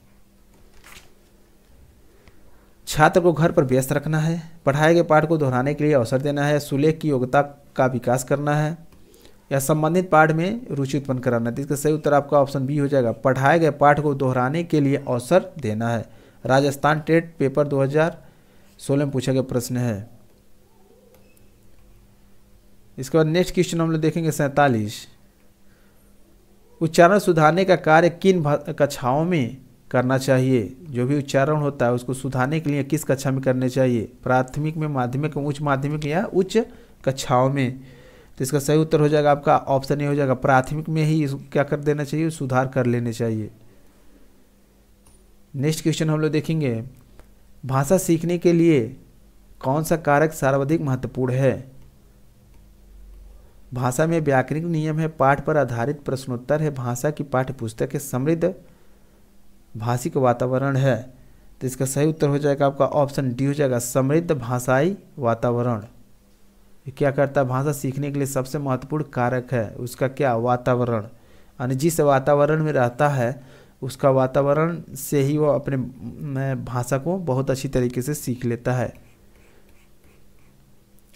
छात्र को घर पर व्यस्त रखना है पढ़ाए गए पाठ को दोहराने के लिए अवसर देना है सुलेख की योग्यता का विकास करना है या संबंधित पाठ में रुचि उत्पन्न कराना है तो इसका सही उत्तर आपका ऑप्शन बी हो जाएगा पढ़ाए गए पाठ को दोहराने के लिए अवसर देना है राजस्थान टेट पेपर 2016 में पूछा गया प्रश्न है इसके बाद नेक्स्ट क्वेश्चन हम लोग देखेंगे सैंतालीस उच्चारण सुधारने का कार्य किन कक्षाओं में करना चाहिए जो भी उच्चारण होता है उसको सुधारने के लिए किस कक्षा में करने चाहिए प्राथमिक में माध्यमिक उच्च माध्यमिक या उच्च कक्षाओं में तो इसका सही उत्तर हो जाएगा आपका ऑप्शन ए हो जाएगा प्राथमिक में ही इसको क्या कर देना चाहिए सुधार कर लेने चाहिए नेक्स्ट क्वेश्चन हम लोग देखेंगे भाषा सीखने के लिए कौन सा कारक सर्वाधिक महत्वपूर्ण है भाषा में व्याकरणिक नियम है पाठ पर आधारित प्रश्नोत्तर है भाषा की पाठ्यपुस्तक है समृद्ध भाषिक वातावरण है तो इसका सही उत्तर हो जाएगा आपका ऑप्शन डी हो जाएगा समृद्ध भाषाई वातावरण क्या करता है भाषा सीखने के लिए सबसे महत्वपूर्ण कारक है उसका क्या वातावरण यानी जिस वातावरण में रहता है उसका वातावरण से ही वो अपने भाषा को बहुत अच्छी तरीके से सीख लेता है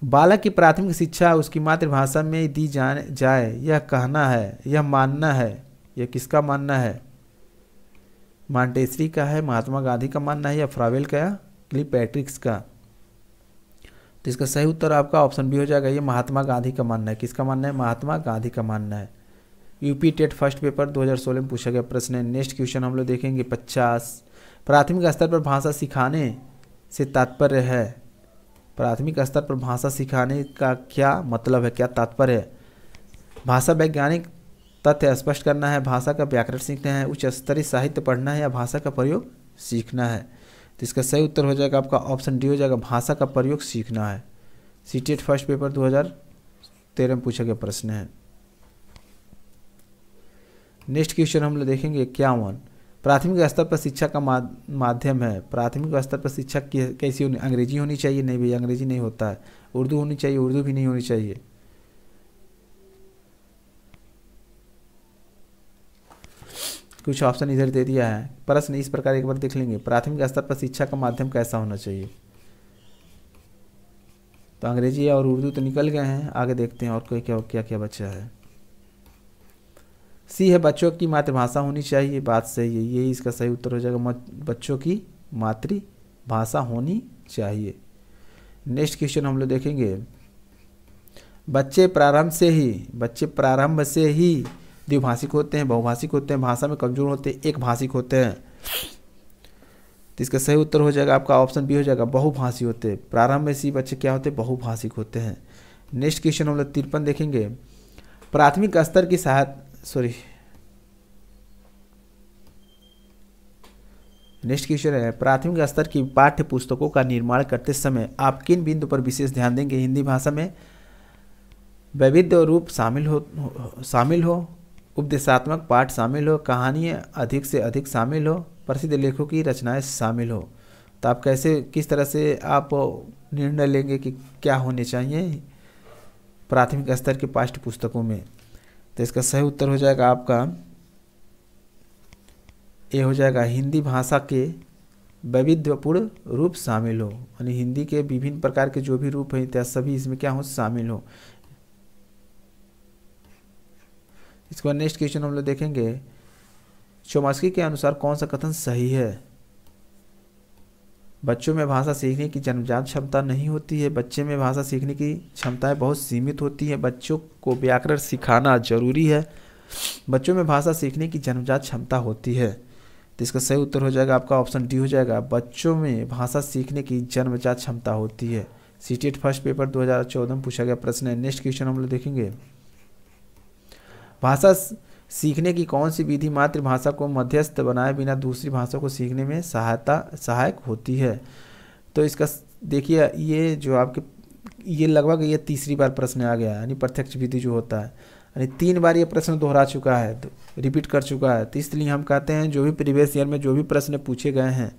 बालक की प्राथमिक शिक्षा उसकी मातृभाषा में दी जाने जाए यह कहना है यह मानना है यह किसका मानना है मांटेसरी का है महात्मा गांधी का मानना है या फ्रावेल का या क्ली पैट्रिक्स का तो इसका सही उत्तर आपका ऑप्शन बी हो जाएगा ये महात्मा गांधी का मानना है किसका मानना है महात्मा गांधी का मानना है यूपी टेट फर्स्ट पेपर 2016 में पूछा गया प्रश्न है नेक्स्ट क्वेश्चन हम लोग देखेंगे पचास प्राथमिक स्तर पर भाषा सिखाने से तात्पर्य है प्राथमिक स्तर पर भाषा सिखाने का क्या मतलब है क्या तात्पर्य है भाषा वैज्ञानिक तथ्य स्पष्ट करना है भाषा का व्याकरण सीखना है उच्च स्तरीय साहित्य पढ़ना है या भाषा का प्रयोग सीखना है तो इसका सही उत्तर हो जाएगा आपका ऑप्शन डी हो जाएगा भाषा का प्रयोग सीखना है सी फर्स्ट पेपर दो में पूछा गया प्रश्न है नेक्स्ट क्वेश्चन हम लोग देखेंगे इक्यावन प्राथमिक स्तर पर शिक्षा का माध्यम है प्राथमिक स्तर पर शिक्षा कैसी होनी अंग्रेजी होनी चाहिए नहीं भैया अंग्रेजी नहीं होता है उर्दू होनी चाहिए उर्दू भी नहीं होनी चाहिए कुछ ऑप्शन इधर दे दिया है प्रश्न इस प्रकार एक बार देख लेंगे प्राथमिक स्तर पर शिक्षा का माध्यम कैसा होना चाहिए तो अंग्रेजी और उर्दू तो निकल गए हैं आगे देखते हैं और कोई क्या क्या क्या बच्चा है सी है बच्चों की मातृभाषा होनी चाहिए बात सही है यही इसका सही उत्तर हो जाएगा बच्चों की मातृभाषा होनी चाहिए नेक्स्ट क्वेश्चन हम लोग देखेंगे बच्चे प्रारंभ से ही बच्चे प्रारंभ से ही द्विभाषिक होते हैं बहुभाषिक होते हैं भाषा में कमजोर होते हैं एक भाषिक होते हैं तो इसका सही उत्तर हो जाएगा आपका ऑप्शन बी हो जाएगा बहुभाषी होते हैं प्रारंभ में सी बच्चे क्या होते हैं बहुभाषिक होते हैं नेक्स्ट क्वेश्चन हम लोग तिरपन देखेंगे प्राथमिक स्तर की सहायता सॉरी नेक्स्ट क्वेश्चन है प्राथमिक स्तर की पाठ्य पुस्तकों का निर्माण करते समय आप किन बिंदु पर विशेष ध्यान देंगे हिंदी भाषा में वैविध्य रूप शामिल हो, शामिल हो उपदेशात्मक पाठ शामिल हो कहानियाँ अधिक से अधिक शामिल हो प्रसिद्ध लेखों की रचनाएं शामिल हो तो आप कैसे किस तरह से आप निर्णय लेंगे कि क्या होने चाहिए प्राथमिक स्तर के पाठ्य पुस्तकों में तो इसका सही उत्तर हो जाएगा आपका ये हो जाएगा हिंदी भाषा के वैविध्यपूर्ण रूप शामिल हो यानी हिंदी के विभिन्न प्रकार के जो भी रूप हैं इतिहास सभी इसमें क्या हो शामिल हो इसके बाद नेक्स्ट क्वेश्चन हम लोग देखेंगे चौमासकी के अनुसार कौन सा कथन सही है बच्चों में भाषा सीखने की जन्मजात क्षमता नहीं होती है बच्चे में भाषा सीखने की क्षमताएं बहुत सीमित होती हैं बच्चों को व्याकरण सिखाना जरूरी है बच्चों में भाषा सीखने की जन्मजात क्षमता होती है तो इसका सही उत्तर हो जाएगा आपका ऑप्शन डी हो जाएगा बच्चों में भाषा सीखने की जन्मजात क्षमता होती है सी फर्स्ट पेपर दो में पूछा गया प्रश्न है नेक्स्ट क्वेश्चन हम लोग देखेंगे भाषा सीखने की कौन सी विधि मातृभाषा को मध्यस्थ बनाए बिना दूसरी भाषा को सीखने में सहायता सहायक होती है तो इसका देखिए ये जो आपके ये लगभग ये तीसरी बार प्रश्न आ गया यानी प्रत्यक्ष विधि जो होता है यानी तीन बार ये प्रश्न दोहरा चुका है तो रिपीट कर चुका है तो इसलिए हम कहते हैं जो भी प्रीवियस ईयर में जो भी प्रश्न पूछे गए हैं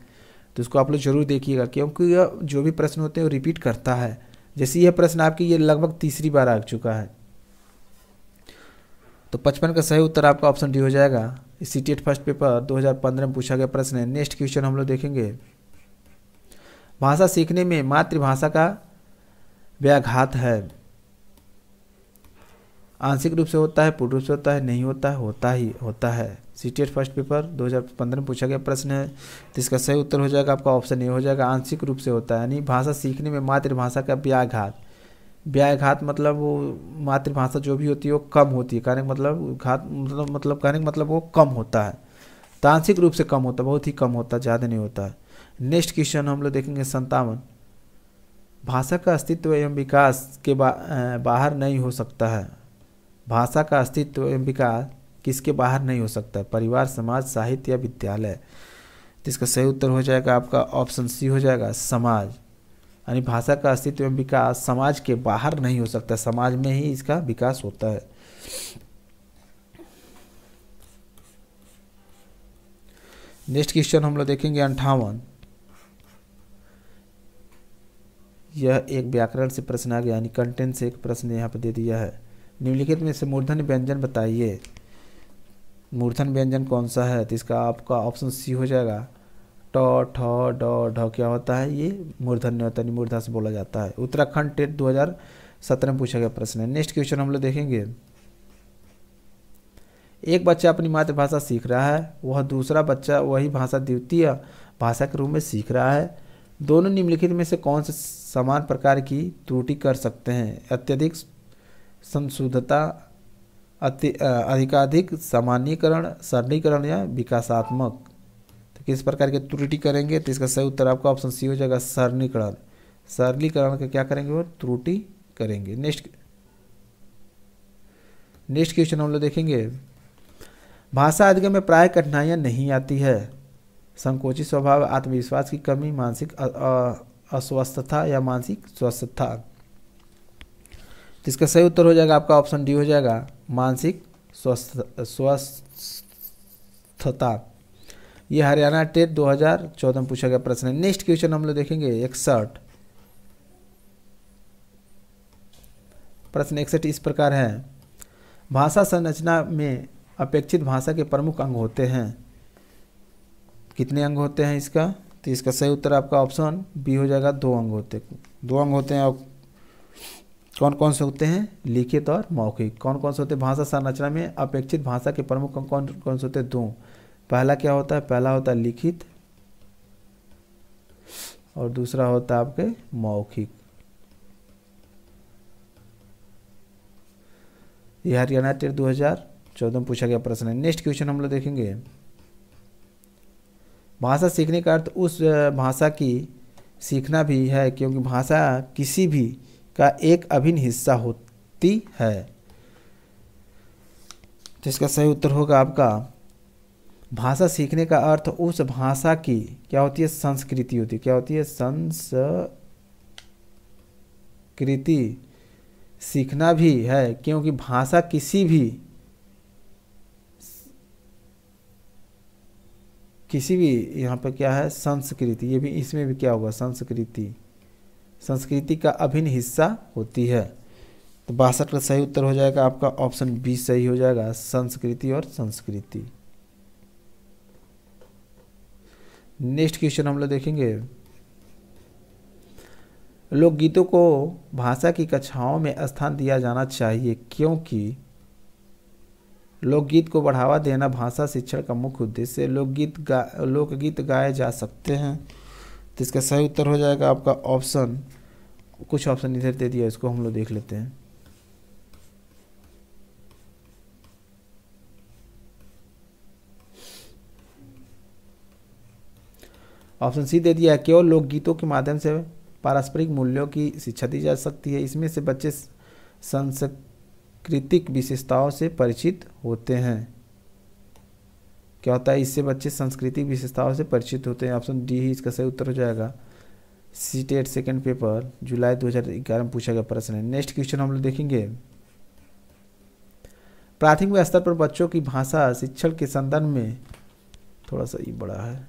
तो उसको आप लोग जरूर देखिएगा क्योंकि यह जो भी प्रश्न होते हैं वो रिपीट करता है जैसे यह प्रश्न आपकी ये लगभग तीसरी बार आ चुका है तो पचपन का सही उत्तर आपका ऑप्शन डी हो जाएगा CTET first paper 2015 में पूछा गया प्रश्न है नेक्स्ट क्वेश्चन हम लोग देखेंगे भाषा सीखने में मातृभाषा का व्याघात है आंशिक रूप से होता है पूर्ण रूप से होता है नहीं होता है होता ही होता है CTET first paper 2015 में पूछा गया प्रश्न है तो इसका सही उत्तर हो जाएगा आपका ऑप्शन ए हो जाएगा आंशिक रूप से होता है यानी भाषा सीखने में मातृभाषा का व्याघात व्याय घात मतलब वो मातृभाषा जो भी होती है वो कम होती है कहने का मतलब घात मतलब मतलब कहने का मतलब वो कम होता है तांत्रिक रूप से कम होता है बहुत ही कम होता है ज़्यादा नहीं होता है नेक्स्ट क्वेश्चन हम लोग देखेंगे संतावन भाषा का अस्तित्व एवं विकास के बा, बाहर नहीं हो सकता है भाषा का अस्तित्व एवं विकास किसके बाहर नहीं हो सकता है परिवार समाज साहित्य या विद्यालय तो इसका सही उत्तर हो जाएगा आपका ऑप्शन सी हो जाएगा समाज यानी भाषा का अस्तित्व एवं विकास समाज के बाहर नहीं हो सकता समाज में ही इसका विकास होता है नेक्स्ट क्वेश्चन हम लोग देखेंगे अंठावन यह एक व्याकरण से प्रश्न आ गया यानी कंटेंट से एक प्रश्न यहाँ पर दे दिया है निम्नलिखित में से मूर्धन व्यंजन बताइए मूर्धन व्यंजन कौन सा है तो इसका आपका ऑप्शन सी हो जाएगा ट ठ ड ढ क्या होता है ये मूर्धन्य होता है मूर्धा से बोला जाता है उत्तराखंड टेट 2017 में पूछा गया प्रश्न है नेक्स्ट क्वेश्चन हम लोग देखेंगे एक बच्चा अपनी मातृभाषा सीख रहा है वह दूसरा बच्चा वही भाषा द्वितीय भाषा के रूप में सीख रहा है दोनों निम्नलिखित में से कौन से समान प्रकार की त्रुटि कर सकते हैं अत्यधिक संशुद्धता अति अधिकाधिक सामान्यकरण सरलीकरण या विकासात्मक किस प्रकार के त्रुटि करेंगे तो इसका सही उत्तर आपका ऑप्शन सी हो जाएगा सरलीकरण सरलीकरण का क्या करेंगे वो त्रुटि करेंगे नेक्स्ट नेक्स्ट क्वेश्चन हम लोग देखेंगे भाषा अधिगम में प्राय कठिनाइयाँ नहीं आती है संकोची स्वभाव आत्मविश्वास की कमी मानसिक अस्वस्थता या मानसिक स्वस्थता तो इसका सही उत्तर हो जाएगा आपका ऑप्शन डी हो जाएगा मानसिक स्वस्थ स्वस्थता ये हरियाणा टेट 2014 में पूछा गया प्रश्न है नेक्स्ट क्वेश्चन हम लोग देखेंगे इकसठ प्रश्न इकसठ इस प्रकार है भाषा संरचना में अपेक्षित भाषा के प्रमुख अंग होते हैं कितने अंग होते हैं इसका तो इसका सही उत्तर आपका ऑप्शन बी हो जाएगा दो अंग होते दो अंग होते हैं और कौन कौन से होते हैं लिखित और मौखिक कौन कौन से होते हैं भाषा संरचना में अपेक्षित भाषा के प्रमुख कौन कौन से होते हैं दो पहला क्या होता है पहला होता है लिखित और दूसरा होता है आपके मौखिक ये हरियाणा टेट दो हजार चौदह में पूछा गया प्रश्न है नेक्स्ट क्वेश्चन हम लोग देखेंगे भाषा सीखने का अर्थ उस भाषा की सीखना भी है क्योंकि भाषा किसी भी का एक अभिन्न हिस्सा होती है तो इसका सही उत्तर होगा आपका भाषा सीखने का अर्थ उस भाषा की क्या होती है संस्कृति होती है क्या होती है संस्कृति सीखना भी है क्योंकि भाषा किसी भी किसी भी यहाँ पर क्या है संस्कृति ये भी इसमें भी क्या होगा संस्कृति संस्कृति का अभिन्न हिस्सा होती है तो बासठ का सही उत्तर हो जाएगा आपका ऑप्शन बी सही हो जाएगा संस्कृति और संस्कृति नेक्स्ट क्वेश्चन हम लोग देखेंगे लोकगीतों को भाषा की कक्षाओं में स्थान दिया जाना चाहिए क्योंकि लोकगीत को बढ़ावा देना भाषा शिक्षण का मुख्य उद्देश्य लोकगीत गा लोकगीत गाए जा सकते हैं तो इसका सही उत्तर हो जाएगा आपका ऑप्शन कुछ ऑप्शन इधर दे दिया इसको हम लोग देख लेते हैं ऑप्शन सी दे दिया है केवल लोकगीतों के माध्यम से पारस्परिक मूल्यों की शिक्षा दी जा सकती है इसमें से बच्चे सांस्कृतिक विशेषताओं से परिचित होते हैं क्या होता है इससे बच्चे सांस्कृतिक विशेषताओं से परिचित होते हैं ऑप्शन डी ही इसका सही उत्तर हो जाएगा सी टेट सेकेंड पेपर जुलाई 2011 में पूछा गया प्रश्न है नेक्स्ट क्वेश्चन हम लोग देखेंगे प्राथमिक स्तर पर बच्चों की भाषा शिक्षण के संदर्भ में थोड़ा सा ये बड़ा है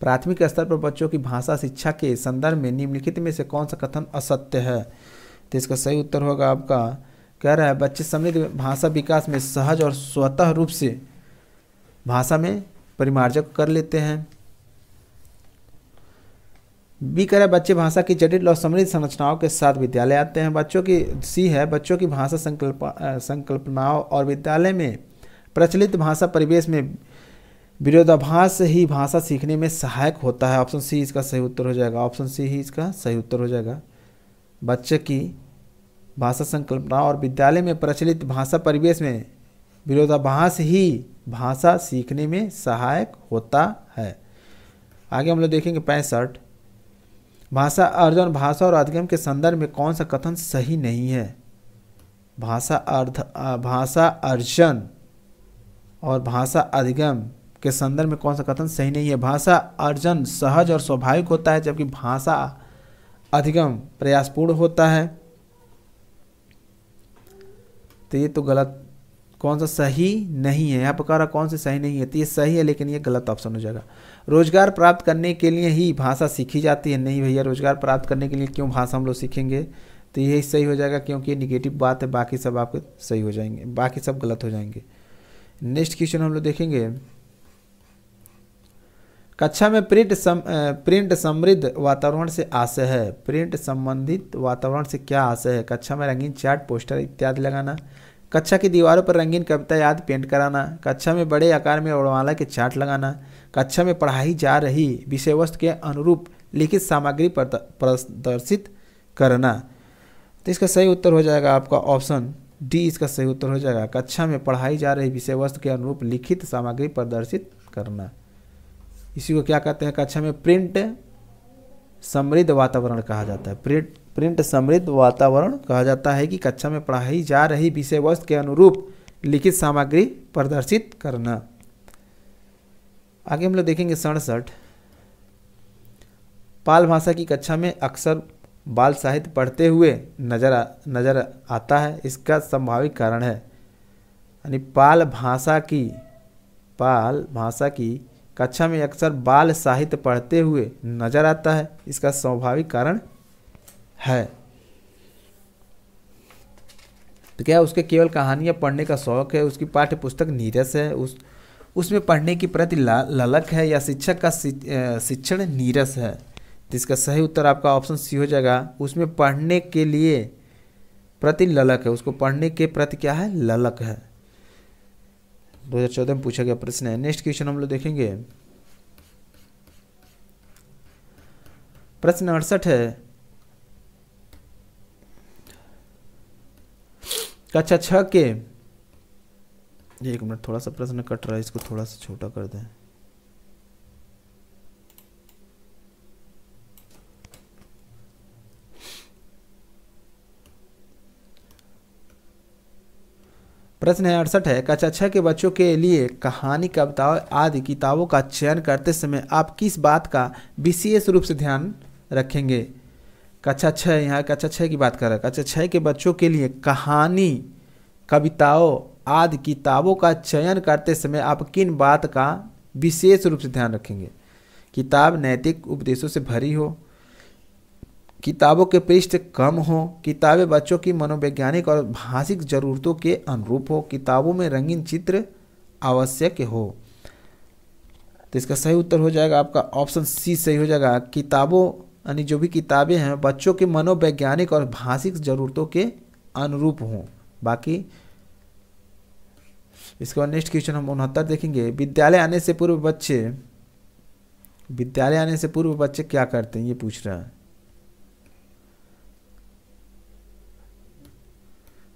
प्राथमिक स्तर पर बच्चों की भाषा शिक्षा के संदर्भ में निम्नलिखित में से कौन सा कथन असत्य है तो इसका सही उत्तर होगा आपका कह रहा है बच्चे समृद्ध भाषा विकास में सहज और स्वतः रूप से भाषा में परिमार्जक कर लेते हैं बी कह रहा है बच्चे भाषा की जटिल और समृद्ध संरचनाओं के साथ विद्यालय आते हैं बच्चों की सी है बच्चों की भाषा संकल्प संकल्पनाओं और विद्यालय में प्रचलित भाषा परिवेश में विरोधाभास ही भाषा सीखने में सहायक होता है ऑप्शन सी इसका सही उत्तर हो जाएगा ऑप्शन सी ही इसका सही उत्तर हो जाएगा बच्चे की भाषा संकल्पना और विद्यालय में प्रचलित भाषा परिवेश में विरोधाभास ही भाषा सीखने में सहायक होता है आगे हम लोग देखेंगे पैंसठ भाषा अर्जन भाषा और अधिगम के संदर्भ में कौन सा कथन सही नहीं है भाषा अर्ध भाषा अर्जन और भाषा अधिगम के संदर्भ में कौन सा कथन सही नहीं है भाषा अर्जन सहज और स्वाभाविक होता है जबकि भाषा अधिगम प्रयासपूर्ण होता है तो ये तो गलत कौन सा सही नहीं है यहाँ पर कह रहा कौन सा सही नहीं है तो ये सही है लेकिन ये गलत ऑप्शन हो जाएगा रोजगार प्राप्त करने के लिए ही भाषा सीखी जाती है नहीं भैया रोजगार प्राप्त करने के लिए क्यों भाषा हम लोग सीखेंगे तो यही सही हो जाएगा क्योंकि ये निगेटिव बात है बाकी सब आपके सही हो जाएंगे बाकी सब गलत हो जाएंगे नेक्स्ट क्वेश्चन हम लोग देखेंगे कक्षा में प्रिंट सम प्रिंट समृद्ध वातावरण से आशय है प्रिंट संबंधित वातावरण से क्या आशय है कक्षा में रंगीन चार्ट पोस्टर इत्यादि लगाना कक्षा की दीवारों पर रंगीन कविता याद पेंट कराना कक्षा में बड़े आकार में उड़वाला के चार्ट लगाना कक्षा में पढ़ाई जा रही विषय वस्तु के अनुरूप लिखित सामग्री प्रदर्शित करना तो इसका सही उत्तर हो जाएगा आपका ऑप्शन डी इसका सही उत्तर हो जाएगा कक्षा में पढ़ाई जा रही विषय वस्तु के अनुरूप लिखित सामग्री प्रदर्शित करना इसी को क्या कहते हैं कक्षा में प्रिंट समृद्ध वातावरण कहा जाता है प्रिंट प्रिंट समृद्ध वातावरण कहा जाता है कि कक्षा में पढ़ाई जा रही विषय वस्तु के अनुरूप लिखित सामग्री प्रदर्शित करना आगे हम लोग देखेंगे सड़सठ पाल भाषा की कक्षा में अक्सर बाल साहित्य पढ़ते हुए नजर आ, नजर आता है इसका संभाविक कारण है यानी पाल भाषा की पाल भाषा की कक्षा में अक्सर बाल साहित्य पढ़ते हुए नजर आता है इसका स्वाभाविक कारण है तो क्या उसके केवल कहानियाँ पढ़ने का शौक है उसकी पाठ्य पुस्तक नीरस है उस उसमें पढ़ने की प्रति ला ललक है या शिक्षक का शिक्षण नीरस है तो इसका सही उत्तर आपका ऑप्शन सी हो जाएगा उसमें पढ़ने के लिए प्रति ललक है उसको पढ़ने के प्रति क्या है ललक है 2014 में पूछा गया प्रश्न है नेक्स्ट क्वेश्चन हम लोग देखेंगे प्रश्न अड़सठ है कक्षा छ के एक मिनट थोड़ा सा प्रश्न कट रहा है इसको थोड़ा सा छोटा कर दें प्रश्न अड़सठ है कक्षा छः के बच्चों के लिए कहानी कविता आदि किताबों का चयन करते समय आप किस बात का विशेष रूप से ध्यान रखेंगे कक्षा छः यहाँ कक्षा छः की बात कर रहा है कक्षा छः के बच्चों के लिए कहानी कविताओं आदि किताबों का चयन करते समय आप किन बात का विशेष रूप से ध्यान रखेंगे किताब नैतिक उपदेशों से भरी हो किताबों के पृष्ठ कम हो किताबें बच्चों की मनोवैज्ञानिक और भाषिक जरूरतों के अनुरूप हो किताबों में रंगीन चित्र आवश्यक हो तो इसका सही उत्तर हो जाएगा आपका ऑप्शन सी सही हो जाएगा किताबों यानी जो भी किताबें हैं बच्चों के मनोवैज्ञानिक और भाषिक जरूरतों के अनुरूप हों बाकी इसके बाद नेक्स्ट क्वेश्चन हम उनहत्तर देखेंगे विद्यालय आने से पूर्व बच्चे विद्यालय आने से पूर्व बच्चे क्या करते हैं ये पूछ रहा है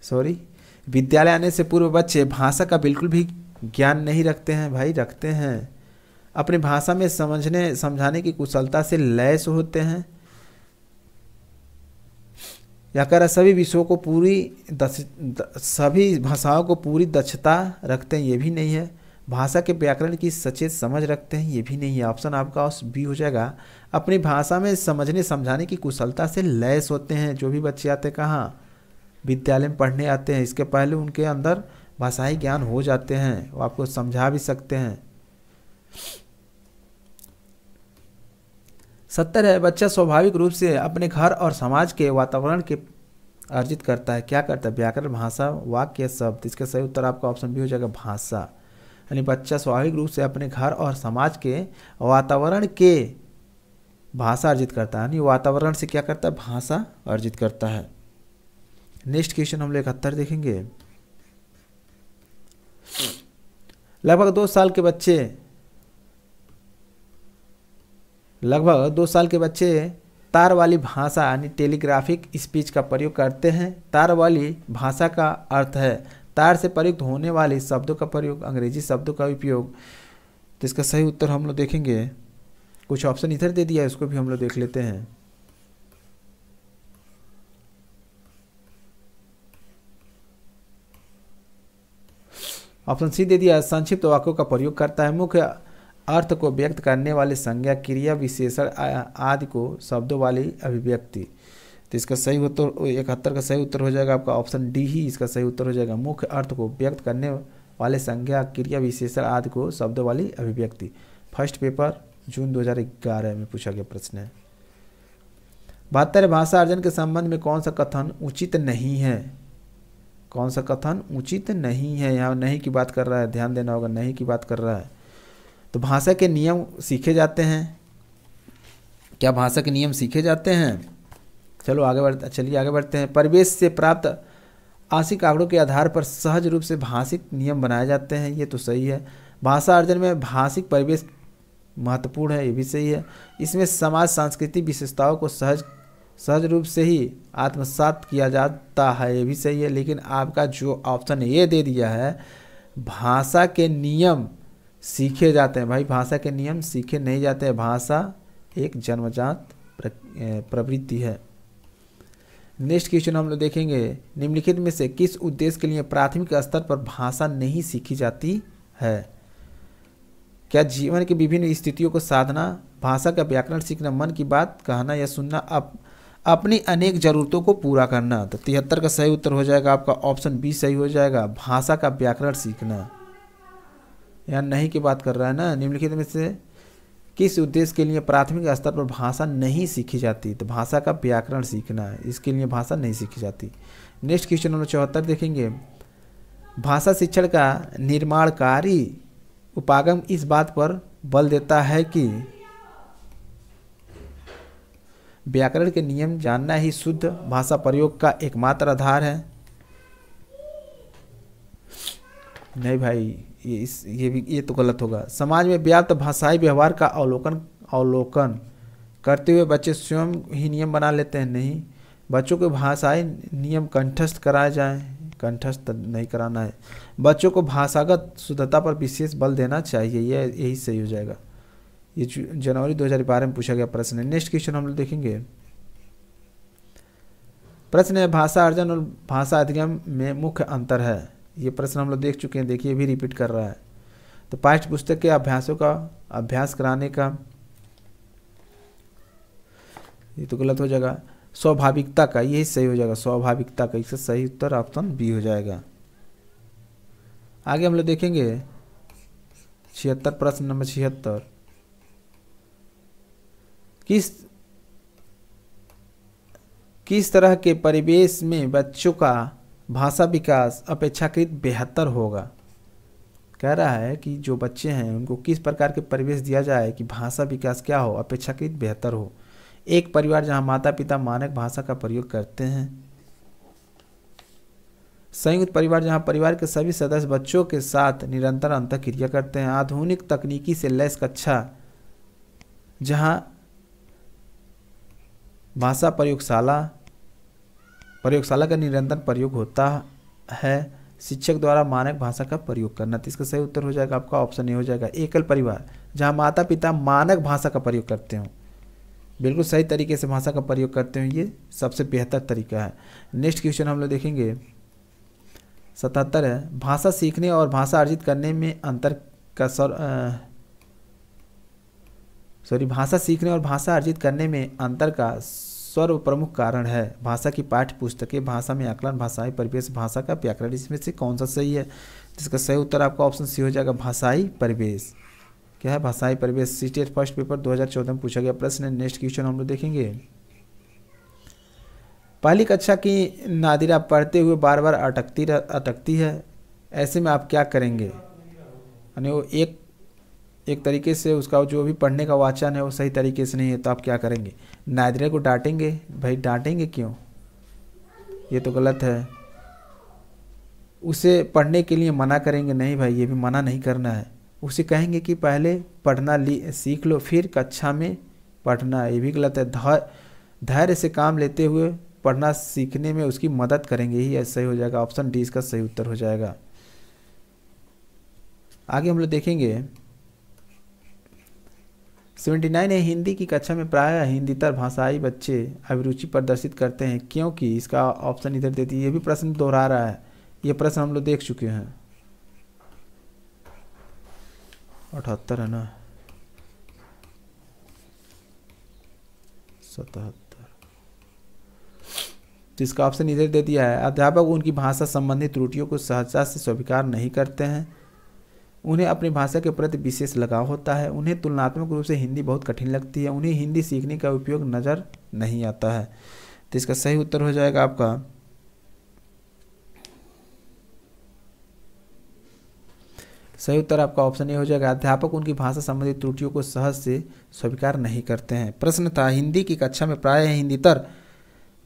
सॉरी विद्यालय आने से पूर्व बच्चे भाषा का बिल्कुल भी ज्ञान नहीं रखते हैं भाई रखते हैं अपनी भाषा में समझने समझाने की कुशलता से लैस होते हैं या कर सभी विषयों को पूरी दक्ष सभी भाषाओं को पूरी दक्षता रखते हैं ये भी नहीं है भाषा के व्याकरण की सचेत समझ रखते हैं ये भी नहीं है ऑप्शन आपका बी हो जाएगा अपनी भाषा में समझने समझाने की कुशलता से लैस होते हैं जो भी बच्चे आते कहाँ विद्यालय में पढ़ने आते हैं इसके पहले उनके अंदर भाषाई ज्ञान हो जाते हैं वो आपको समझा भी सकते हैं सत्तर है बच्चा स्वाभाविक रूप से अपने घर और समाज के वातावरण के अर्जित करता है क्या करता है व्याकरण भाषा वाक्य शब्द इसका सही उत्तर आपका ऑप्शन भी हो जाएगा भाषा यानी बच्चा स्वाभाविक रूप से अपने घर और समाज के वातावरण के भाषा अर्जित करता है यानी वातावरण से क्या करता है भाषा अर्जित करता है नेक्स्ट क्वेश्चन हम लोग इकहत्तर देखेंगे लगभग दो साल के बच्चे लगभग दो साल के बच्चे तार वाली भाषा यानी टेलीग्राफिक स्पीच का प्रयोग करते हैं तार वाली भाषा का अर्थ है तार से प्रयुक्त होने वाले शब्दों का प्रयोग अंग्रेजी शब्दों का उपयोग तो इसका सही उत्तर हम लोग देखेंगे कुछ ऑप्शन इधर दे दिया है उसको भी हम लोग देख लेते हैं ऑप्शन सी दे दिया संक्षिप्त वाक्यों का प्रयोग करता है मुख्य अर्थ को व्यक्त करने वाले संज्ञा क्रिया विशेषण आदि को शब्दों वाली अभिव्यक्ति तो इसका सही उत्तर इकहत्तर का सही उत्तर हो जाएगा आपका ऑप्शन डी ही इसका सही उत्तर हो जाएगा मुख्य अर्थ को व्यक्त करने वाले संज्ञा क्रिया विशेषण आदि को शब्दों वाली अभिव्यक्ति फर्स्ट पेपर जून 2011 में पूछा गया प्रश्न है बहत्तर भाषा अर्जन के संबंध में कौन सा कथन उचित नहीं है कौन सा कथन उचित नहीं है यहाँ नहीं की बात कर रहा है ध्यान देना होगा नहीं की बात कर रहा है तो भाषा के नियम सीखे जाते हैं क्या भाषा के नियम सीखे जाते हैं चलो आगे बढ़ते चलिए आगे बढ़ते हैं परिवेश से प्राप्त आशिक आंकड़ों के आधार पर सहज रूप से भाषिक नियम बनाए जाते हैं ये तो सही है भाषा अर्जन में भाषिक परिवेश महत्वपूर्ण है ये भी सही है इसमें समाज सांस्कृतिक विशेषताओं को सहज सहज रूप से ही आत्मसात किया जाता है ये भी सही है लेकिन आपका जो ऑप्शन ये दे दिया है भाषा के नियम सीखे जाते हैं भाई भाषा के नियम सीखे नहीं जाते हैं भाषा एक जन्मजात प्रवृत्ति है नेक्स्ट क्वेश्चन हम लोग देखेंगे निम्नलिखित में से किस उद्देश्य के लिए प्राथमिक स्तर पर भाषा नहीं सीखी जाती है क्या जीवन की विभिन्न स्थितियों को साधना भाषा का व्याकरण सीखना मन की बात कहना या सुनना अप अपनी अनेक जरूरतों को पूरा करना तो तिहत्तर का सही उत्तर हो जाएगा आपका ऑप्शन बी सही हो जाएगा भाषा का व्याकरण सीखना यहाँ नहीं की बात कर रहा है ना निम्नलिखित में से किस उद्देश्य के लिए प्राथमिक स्तर पर भाषा नहीं सीखी जाती तो भाषा का व्याकरण सीखना है इसके लिए भाषा नहीं सीखी जाती नेक्स्ट क्वेश्चन नंबर चौहत्तर देखेंगे भाषा शिक्षण का निर्माणकारी उपागम इस बात पर बल देता है कि व्याकरण के नियम जानना ही शुद्ध भाषा प्रयोग का एकमात्र आधार है नहीं भाई ये इस ये भी ये तो गलत होगा समाज में व्याप्त भाषाई व्यवहार का अवलोकन अवलोकन करते हुए बच्चे स्वयं ही नियम बना लेते हैं नहीं बच्चों के भाषाई नियम कंठस्थ कराए जाए कंठस्थ नहीं कराना है बच्चों को भाषागत शुद्धता पर विशेष बल देना चाहिए यह यही सही हो जाएगा ये जनवरी 2012 में पूछा गया प्रश्न है नेक्स्ट क्वेश्चन हम लोग देखेंगे प्रश्न है भाषा अर्जन और भाषा अधिगम में मुख्य अंतर है ये प्रश्न हम लोग देख चुके हैं देखिए भी रिपीट कर रहा है तो पाठ्य पुस्तक के अभ्यासों का अभ्यास कराने का ये तो गलत हो जाएगा स्वाभाविकता का यही सही हो जाएगा स्वाभाविकता का इससे सही उत्तर ऑप्शन बी हो जाएगा आगे हम लोग देखेंगे छिहत्तर प्रश्न नंबर छिहत्तर किस किस तरह के परिवेश में बच्चों का भाषा विकास अपेक्षाकृत बेहतर होगा कह रहा है कि जो बच्चे हैं उनको किस प्रकार के परिवेश दिया जाए कि भाषा विकास क्या हो अपेक्षाकृत बेहतर हो एक परिवार जहां माता पिता मानक भाषा का प्रयोग करते हैं संयुक्त परिवार जहां परिवार के सभी सदस्य बच्चों के साथ निरंतर क्रिया करते हैं आधुनिक तकनीकी से लैस कक्षा जहां भाषा प्रयोगशाला प्रयोगशाला का निरंतर प्रयोग होता है शिक्षक द्वारा मानक भाषा का प्रयोग करना तो इसका सही उत्तर हो जाएगा आपका ऑप्शन ए हो जाएगा एकल परिवार जहाँ माता पिता मानक भाषा का प्रयोग करते हो बिल्कुल सही तरीके से भाषा का प्रयोग करते हो ये सबसे बेहतर तरीका है नेक्स्ट क्वेश्चन हम लोग देखेंगे सतहत्तर है भाषा सीखने और भाषा अर्जित करने में अंतर का सर सॉरी भाषा सीखने और भाषा अर्जित करने में अंतर का सर्व प्रमुख कारण है भाषा की पाठ्य पुस्तकें भाषा में आकलन भाषाई परिवेश भाषा का व्याकरण इसमें से कौन सा सही है जिसका सही उत्तर आपका ऑप्शन सी हो जाएगा भाषाई परिवेश क्या है भाषाई परिवेश सी टेट फर्स्ट पेपर 2014 में पूछा गया प्रश्न है नेक्स्ट क्वेश्चन हम लोग देखेंगे पहली कक्षा की नादिरा पढ़ते हुए बार बार अटकती अटकती है ऐसे में आप क्या करेंगे यानी वो एक एक तरीके से उसका जो भी पढ़ने का वाचन है वो सही तरीके से नहीं है तो आप क्या करेंगे नादरे को डांटेंगे भाई डांटेंगे क्यों ये तो गलत है उसे पढ़ने के लिए मना करेंगे नहीं भाई ये भी मना नहीं करना है उसे कहेंगे कि पहले पढ़ना ली सीख लो फिर कक्षा में पढ़ना ये भी गलत है धैर्य से काम लेते हुए पढ़ना सीखने में उसकी मदद करेंगे ही सही हो जाएगा ऑप्शन डी इसका सही उत्तर हो जाएगा आगे हम लोग देखेंगे सेवेंटी नाइन है हिंदी की कक्षा में प्रायः हिंदीतर भाषाई बच्चे अभिरुचि प्रदर्शित करते हैं क्योंकि इसका ऑप्शन इधर देती है ये भी प्रश्न दोहरा रहा है ये प्रश्न हम लोग देख चुके हैं अठहत्तर है ना सतहत्तर तो इसका ऑप्शन इधर दे दिया है अध्यापक उनकी भाषा संबंधी त्रुटियों को सहजता से स्वीकार नहीं करते हैं उन्हें अपनी भाषा के प्रति विशेष लगाव होता है उन्हें तुलनात्मक रूप से हिंदी बहुत कठिन लगती है उन्हें हिंदी सीखने का उपयोग नज़र नहीं आता है तो इसका सही उत्तर हो जाएगा आपका सही उत्तर आपका ऑप्शन ये हो जाएगा अध्यापक उनकी भाषा संबंधी त्रुटियों को सहज से स्वीकार नहीं करते हैं प्रश्न था हिंदी की कक्षा में प्राय हिंदी तर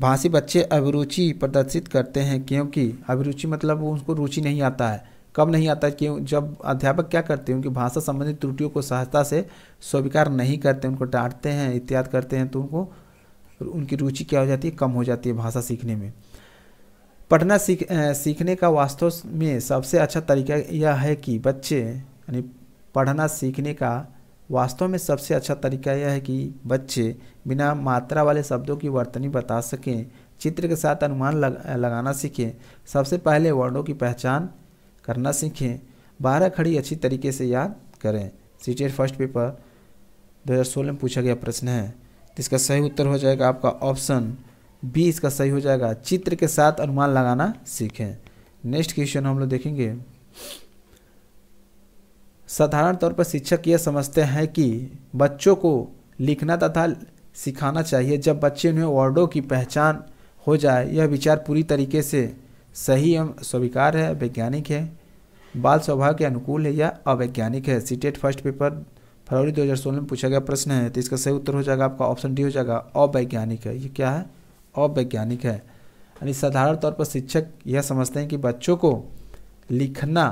भाषी बच्चे अभिरुचि प्रदर्शित करते हैं क्योंकि अभिरुचि मतलब उनको रुचि नहीं आता है कब नहीं आता क्यों जब अध्यापक क्या करते हैं उनकी भाषा संबंधित त्रुटियों को सहजता से स्वीकार नहीं करते उनको डांटते हैं इत्यादि करते हैं तो उनको उनकी रुचि क्या हो जाती है कम हो जाती है भाषा सीखने में पढ़ना सीख सीखने का वास्तव में सबसे अच्छा तरीका यह है कि बच्चे यानी पढ़ना सीखने का वास्तव में सबसे अच्छा तरीका यह है कि बच्चे बिना मात्रा वाले शब्दों की वर्तनी बता सकें चित्र के साथ अनुमान लग, लगाना सीखें सबसे पहले वर्णों की पहचान करना सीखें बारह खड़ी अच्छी तरीके से याद करें सीटेट फर्स्ट पेपर 2016 में पूछा गया प्रश्न है तो इसका सही उत्तर हो जाएगा आपका ऑप्शन बी इसका सही हो जाएगा चित्र के साथ अनुमान लगाना सीखें नेक्स्ट क्वेश्चन हम लोग देखेंगे साधारण तौर पर शिक्षक यह समझते हैं कि बच्चों को लिखना तथा सिखाना चाहिए जब बच्चे उन्हें वर्डों की पहचान हो जाए यह विचार पूरी तरीके से सही एवं स्वीकार है वैज्ञानिक है बाल स्वभाव के अनुकूल है या अवैज्ञानिक है सीटेट फर्स्ट पेपर फरवरी 2016 में पूछा गया प्रश्न है तो इसका सही उत्तर हो जाएगा आपका ऑप्शन डी हो जाएगा अवैज्ञानिक है ये क्या है अवैज्ञानिक है यानी साधारण तौर पर शिक्षक यह समझते हैं कि बच्चों को लिखना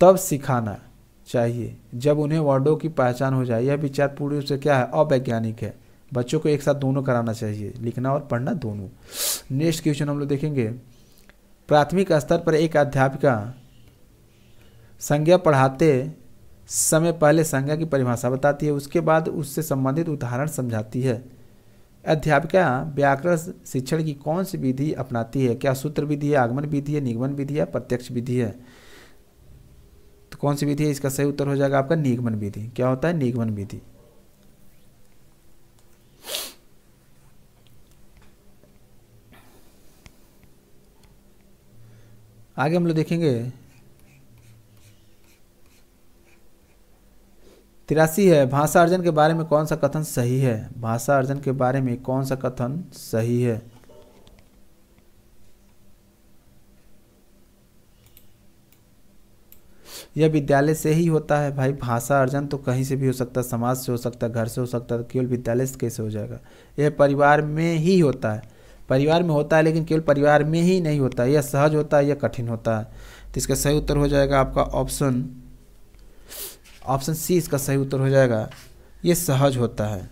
तब सिखाना चाहिए जब उन्हें वर्डों की पहचान हो जाए यह विचार पूरी रूप से क्या है अवैज्ञानिक है बच्चों को एक साथ दोनों कराना चाहिए लिखना और पढ़ना दोनों नेक्स्ट क्वेश्चन हम लोग देखेंगे प्राथमिक स्तर पर एक अध्यापिका संज्ञा पढ़ाते समय पहले संज्ञा की परिभाषा बताती है उसके बाद उससे संबंधित उदाहरण समझाती है अध्यापिका व्याकरण शिक्षण की कौन सी विधि अपनाती है क्या सूत्र विधि है आगमन विधि है निगमन विधि है प्रत्यक्ष विधि है तो कौन सी विधि है इसका सही उत्तर हो जाएगा आपका निगमन विधि क्या होता है निगमन विधि आगे हम लोग देखेंगे तिरासी है भाषा अर्जन के बारे में कौन सा कथन सही है भाषा अर्जन के बारे में कौन सा कथन सही है यह विद्यालय से ही होता है भाई भाषा अर्जन तो कहीं से भी हो सकता है समाज से हो सकता है घर से हो सकता है केवल विद्यालय से कैसे हो जाएगा यह परिवार में ही होता है परिवार में होता है लेकिन केवल परिवार में ही नहीं होता यह सहज होता है यह कठिन होता है तो इसका सही उत्तर हो जाएगा आपका ऑप्शन ऑप्शन सी इसका सही उत्तर हो जाएगा यह सहज होता है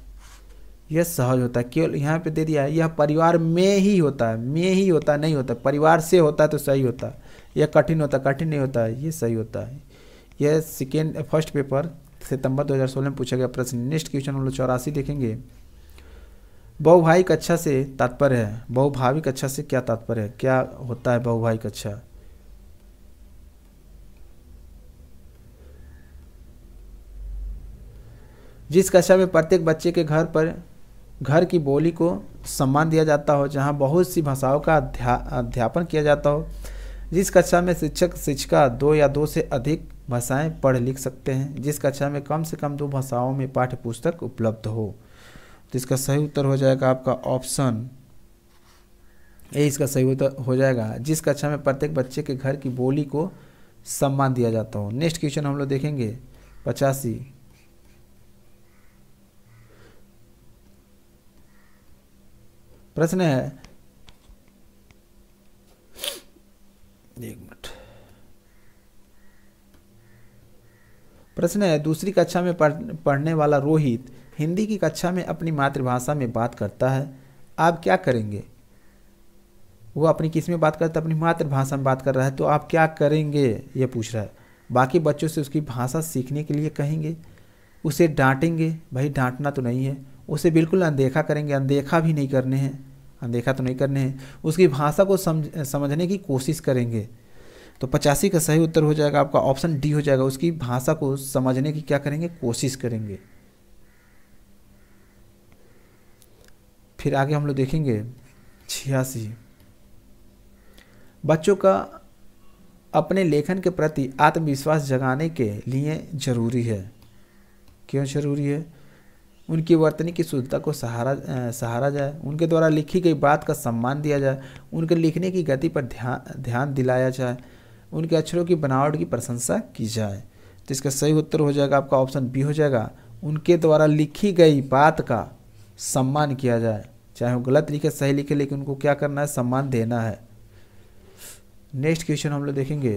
यह सहज होता है केवल यहाँ पे दे दिया यह परिवार में ही होता है में ही होता नहीं होता परिवार से होता तो सही होता यह कठिन होता कठिन नहीं होता है ये सही होता है यह सेकेंड फर्स्ट पेपर सितंबर 2016 में पूछा गया प्रश्न नेक्स्ट क्वेश्चन हम लोग चौरासी देखेंगे बहुभाई कक्षा अच्छा से तात्पर्य है बहुभाविक कक्षा अच्छा से क्या तात्पर्य है क्या होता है बहुभाई कक्षा अच्छा? जिस कक्षा में प्रत्येक बच्चे के घर पर घर की बोली को सम्मान दिया जाता हो जहाँ बहुत सी भाषाओं का अध्या अध्यापन किया जाता हो जिस कक्षा में शिक्षक शिक्षिका दो या दो से अधिक भाषाएं पढ़ लिख सकते हैं जिस कक्षा में कम से कम दो भाषाओं में पाठ्य पुस्तक उपलब्ध हो तो इसका सही उत्तर हो जाएगा आपका ऑप्शन ए इसका सही उत्तर हो जाएगा जिस कक्षा अच्छा में प्रत्येक बच्चे के घर की बोली को सम्मान दिया जाता हो नेक्स्ट क्वेश्चन हम लोग देखेंगे पचासी प्रश्न है एक मिनट प्रश्न है दूसरी कक्षा में पढ़ने वाला रोहित हिंदी की कक्षा में अपनी मातृभाषा में बात करता है आप क्या करेंगे वो अपनी किस में बात करता है अपनी मातृभाषा में बात कर रहा है तो आप क्या करेंगे ये पूछ रहा है बाकी बच्चों से उसकी भाषा सीखने के लिए कहेंगे उसे डांटेंगे भाई डांटना तो नहीं है उसे बिल्कुल अनदेखा करेंगे अनदेखा भी नहीं करने हैं अनदेखा तो नहीं करने हैं उसकी भाषा को समझ समझने की कोशिश करेंगे तो पचासी का सही उत्तर हो जाएगा आपका ऑप्शन डी हो जाएगा उसकी भाषा को समझने की क्या करेंगे कोशिश करेंगे फिर आगे हम लोग देखेंगे छियासी बच्चों का अपने लेखन के प्रति आत्मविश्वास जगाने के लिए जरूरी है क्यों जरूरी है उनकी वर्तनी की शुद्धता को सहारा सहारा जाए उनके द्वारा लिखी गई बात का सम्मान दिया जाए उनके लिखने की गति पर ध्यान ध्यान दिलाया जाए उनके अक्षरों की बनावट की प्रशंसा की जाए तो इसका सही उत्तर हो जाएगा आपका ऑप्शन बी हो जाएगा उनके द्वारा लिखी गई बात का सम्मान किया जाए चाहे वो गलत लिखे सही लिखे लेकिन उनको क्या करना है सम्मान देना है नेक्स्ट क्वेश्चन हम लोग देखेंगे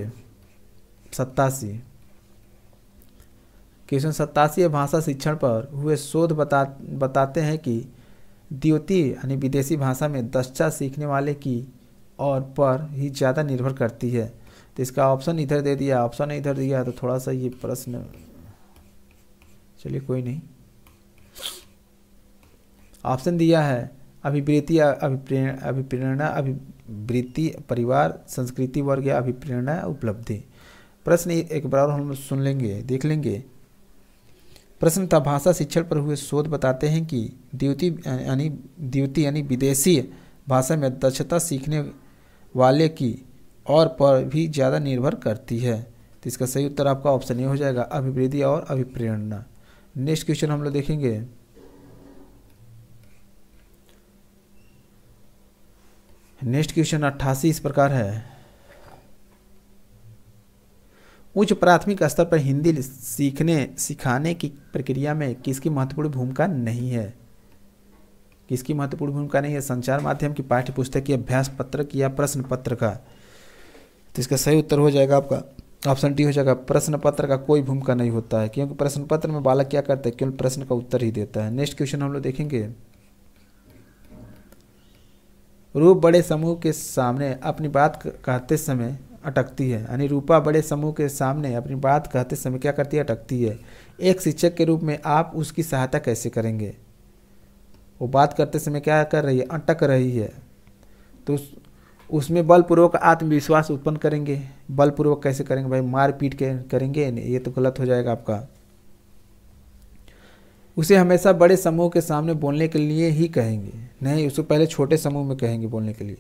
सत्तासी क्वेश्चन सत्तासी भाषा शिक्षण पर हुए शोध बता बताते हैं कि द्योति यानी विदेशी भाषा में दशा सीखने वाले की और पर ही ज़्यादा निर्भर करती है तो इसका ऑप्शन इधर दे दिया ऑप्शन इधर दिया तो थोड़ा सा ये प्रश्न चलिए कोई नहीं ऑप्शन दिया है अभिवृत्ति अभिप्रेरणा अभिप्रेरणा अभिवृत्ति परिवार संस्कृति वर्ग या अभिप्रेरणा उपलब्धि प्रश्न एक बार हम सुन लेंगे देख लेंगे प्रश्न था भाषा शिक्षण पर हुए शोध बताते हैं कि द्वितीय यानी द्वितीय यानी विदेशी भाषा में दक्षता सीखने वाले की और पर भी ज़्यादा निर्भर करती है तो इसका सही उत्तर आपका ऑप्शन ए हो जाएगा अभिवृद्धि और अभिप्रेरणा नेक्स्ट क्वेश्चन हम लोग देखेंगे नेक्स्ट क्वेश्चन अट्ठासी इस प्रकार है उच्च प्राथमिक स्तर पर हिंदी सीखने सिखाने की प्रक्रिया में किसकी महत्वपूर्ण भूमिका नहीं है किसकी महत्वपूर्ण भूमिका नहीं है संचार माध्यम की पाठ्य पुस्तक की अभ्यास पत्र या प्रश्न पत्र का तो इसका सही उत्तर हो जाएगा आपका ऑप्शन डी हो जाएगा प्रश्न पत्र का कोई भूमिका नहीं होता है क्योंकि प्रश्न पत्र में बालक क्या करता है केवल प्रश्न का उत्तर ही देता है नेक्स्ट क्वेश्चन हम लोग देखेंगे रूप बड़े समूह के सामने अपनी बात कहते समय अटकती है यानी रूपा बड़े समूह के सामने अपनी बात कहते समय क्या करती है अटकती है एक शिक्षक के रूप में आप उसकी सहायता कैसे करेंगे वो बात करते समय क्या कर रही है अटक रही है तो उस, उसमें बलपूर्वक आत्मविश्वास उत्पन्न करेंगे बलपूर्वक कैसे करेंगे भाई मार पीट के करेंगे नहीं ये तो गलत हो जाएगा आपका उसे हमेशा बड़े समूह के सामने बोलने के लिए ही कहेंगे नहीं उसको पहले छोटे समूह में कहेंगे बोलने के लिए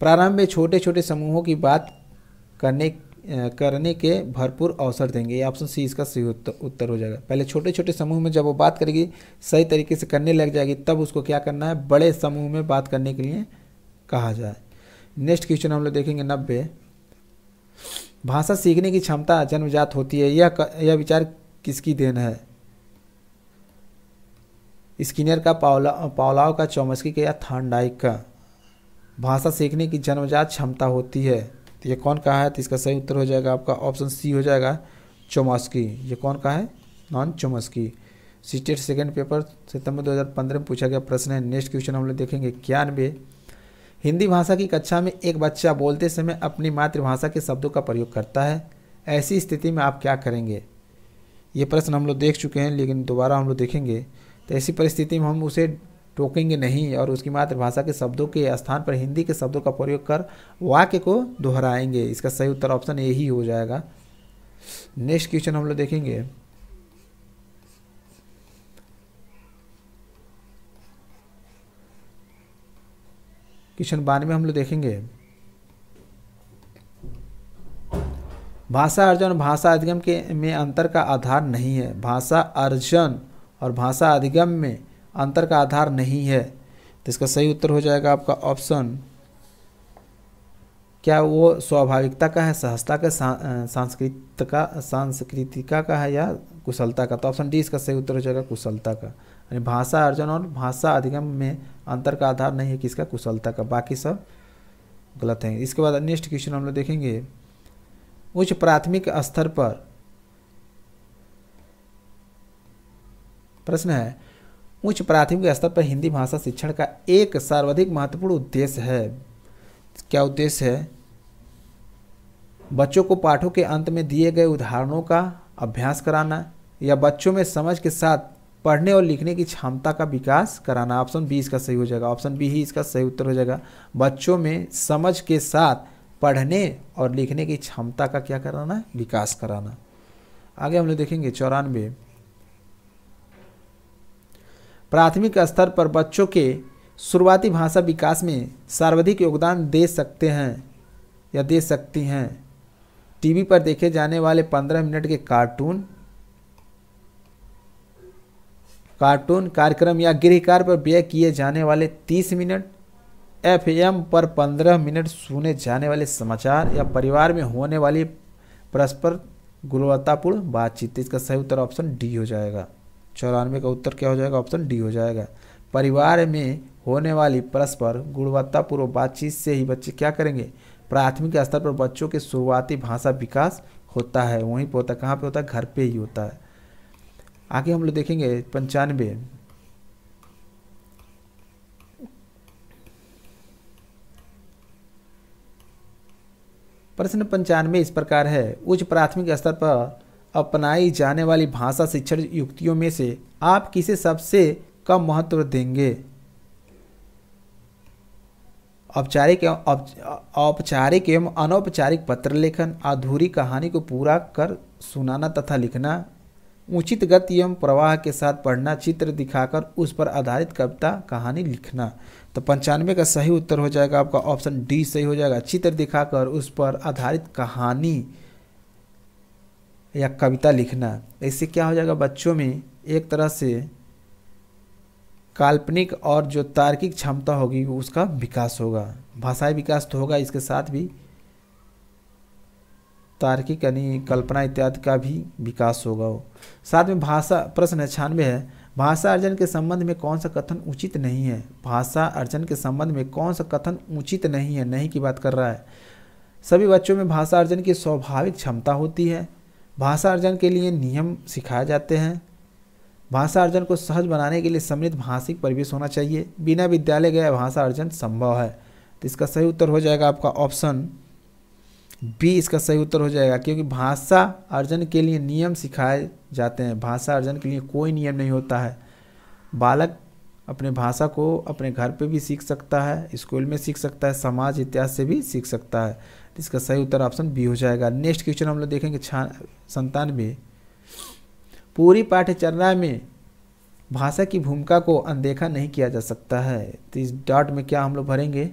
प्रारंभ में छोटे छोटे समूहों की बात करने करने के भरपूर अवसर देंगे ये ऑप्शन सी इसका सही उत्तर हो जाएगा पहले छोटे छोटे समूह में जब वो बात करेगी सही तरीके से करने लग जाएगी तब उसको क्या करना है बड़े समूह में बात करने के लिए कहा जाए नेक्स्ट क्वेश्चन हम लोग देखेंगे नब्बे भाषा सीखने की क्षमता जन्मजात होती है यह यह विचार किसकी देन है स्किनियर का पावला पावलाव का चौमस्की का या थांडाइक का भाषा सीखने की जन्मजात क्षमता होती है तो ये कौन कहा है तो इसका सही उत्तर हो जाएगा आपका ऑप्शन सी हो जाएगा चौमस्की ये कौन कहा है Noam Chomsky CTET second paper सितंबर 2015 में पूछा गया प्रश्न है नेक्स्ट क्वेश्चन हम लोग देखेंगे इक्यानवे हिंदी भाषा की कक्षा में एक बच्चा बोलते समय अपनी मातृभाषा के शब्दों का प्रयोग करता है ऐसी स्थिति में आप क्या करेंगे ये प्रश्न हम लोग देख चुके हैं लेकिन दोबारा हम लोग देखेंगे तो ऐसी परिस्थिति में हम उसे टोकेंगे नहीं और उसकी मातृभाषा के शब्दों के स्थान पर हिंदी के शब्दों का प्रयोग कर वाक्य को दोहराएंगे इसका सही उत्तर ऑप्शन यही हो जाएगा नेक्स्ट क्वेश्चन हम लोग देखेंगे क्वेश्चन बानवे हम लोग देखेंगे भाषा अर्जन भाषा अधिगम के में अंतर का आधार नहीं है भाषा अर्जन और भाषा अधिगम में अंतर का आधार नहीं है तो इसका सही उत्तर हो जाएगा आपका ऑप्शन क्या वो स्वाभाविकता का है सहजता का सांस्कृत का सांस्कृतिका का है या कुशलता का तो ऑप्शन डी इसका सही उत्तर हो जाएगा कुशलता का यानी भाषा अर्जन और भाषा अधिगम में अंतर का आधार नहीं है कि इसका कुशलता का बाकी सब गलत है इसके बाद नेक्स्ट क्वेश्चन हम लोग देखेंगे उच्च प्राथमिक स्तर पर प्रश्न है उच्च प्राथमिक स्तर पर हिंदी भाषा शिक्षण का एक सर्वाधिक महत्वपूर्ण उद्देश्य है क्या उद्देश्य है बच्चों को पाठों के अंत में दिए गए उदाहरणों का अभ्यास कराना या बच्चों में समझ के साथ पढ़ने और लिखने की क्षमता का विकास कराना ऑप्शन बी इसका सही हो जाएगा ऑप्शन बी ही इसका सही उत्तर हो जाएगा बच्चों में समझ के साथ पढ़ने और लिखने की क्षमता का क्या कराना विकास कराना आगे हम लोग देखेंगे चौरानवे प्राथमिक स्तर पर बच्चों के शुरुआती भाषा विकास में सर्वाधिक योगदान दे सकते हैं या दे सकती हैं टीवी पर देखे जाने वाले पंद्रह मिनट के कार्टून कार्टून कार्यक्रम या गृहकार पर व्यय किए जाने वाले तीस मिनट एम पर पंद्रह मिनट सुने जाने वाले समाचार या परिवार में होने वाली परस्पर गुणवत्तापूर्ण बातचीत इसका सही उत्तर ऑप्शन डी हो जाएगा चौरानवे का उत्तर क्या हो जाएगा ऑप्शन डी हो जाएगा परिवार में होने वाली परस्पर गुणवत्तापूर्व बातचीत से ही बच्चे क्या करेंगे प्राथमिक स्तर पर बच्चों के शुरुआती भाषा विकास होता है वहीं पर होता है कहाँ पर होता है घर पे ही होता है आगे हम लोग देखेंगे पंचानवे प्रश्न पंचानवे इस प्रकार है उच्च प्राथमिक स्तर पर अपनाई जाने वाली भाषा शिक्षण युक्तियों में से आप किसे सबसे कम महत्व देंगे औपचारिक एवं औपचारिक एवं अनौपचारिक पत्र लेखन अधूरी कहानी को पूरा कर सुनाना तथा लिखना उचित गति एवं प्रवाह के साथ पढ़ना चित्र दिखाकर उस पर आधारित कविता कहानी लिखना तो पंचानवे का सही उत्तर हो जाएगा आपका ऑप्शन डी सही हो जाएगा चित्र दिखाकर उस पर आधारित कहानी या कविता लिखना इससे क्या हो जाएगा बच्चों में एक तरह से काल्पनिक और जो तार्किक क्षमता होगी उसका विकास होगा भाषाई विकास तो होगा इसके साथ भी तार्किक यानी कल्पना इत्यादि का भी विकास होगा वो साथ में भाषा प्रश्न छानवे है भाषा अर्जन के संबंध में कौन सा कथन उचित नहीं है भाषा अर्जन के संबंध में कौन सा कथन उचित नहीं है नहीं की बात कर रहा है सभी बच्चों में भाषा अर्जन की स्वाभाविक क्षमता होती है भाषा अर्जन के लिए नियम सिखाए जाते हैं भाषा अर्जन को सहज बनाने के लिए समृद्ध भाषिक परिवेश होना चाहिए बिना विद्यालय गए भाषा अर्जन संभव है तो इसका सही उत्तर हो जाएगा आपका ऑप्शन बी इसका सही उत्तर हो जाएगा क्योंकि भाषा अर्जन के लिए नियम सिखाए जाते हैं भाषा अर्जन के लिए कोई नियम नहीं होता है बालक अपने भाषा को अपने घर पे भी सीख सकता है स्कूल में सीख सकता है समाज इतिहास से भी सीख सकता है इसका सही उत्तर ऑप्शन बी हो जाएगा नेक्स्ट क्वेश्चन हम लोग देखेंगे छा संतानवे पूरी पाठ्यचर्या में भाषा की भूमिका को अनदेखा नहीं किया जा सकता है तो इस डॉट में क्या हम लोग भरेंगे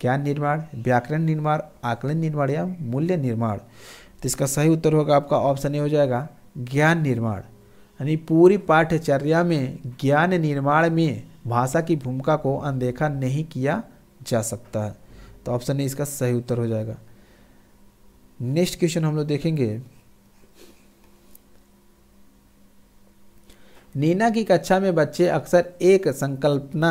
ज्ञान निर्माण व्याकरण निर्माण आकलन निर्माण या मूल्य निर्माण तो इसका सही उत्तर होगा आपका ऑप्शन ए हो जाएगा ज्ञान निर्माण यानी पूरी पाठ्यचर्या में ज्ञान निर्माण में भाषा की भूमिका को अनदेखा नहीं किया जा सकता है तो ऑप्शन ए इसका सही उत्तर हो जाएगा नेक्स्ट क्वेश्चन हम लोग देखेंगे नीना की कक्षा में बच्चे अक्सर एक संकल्पना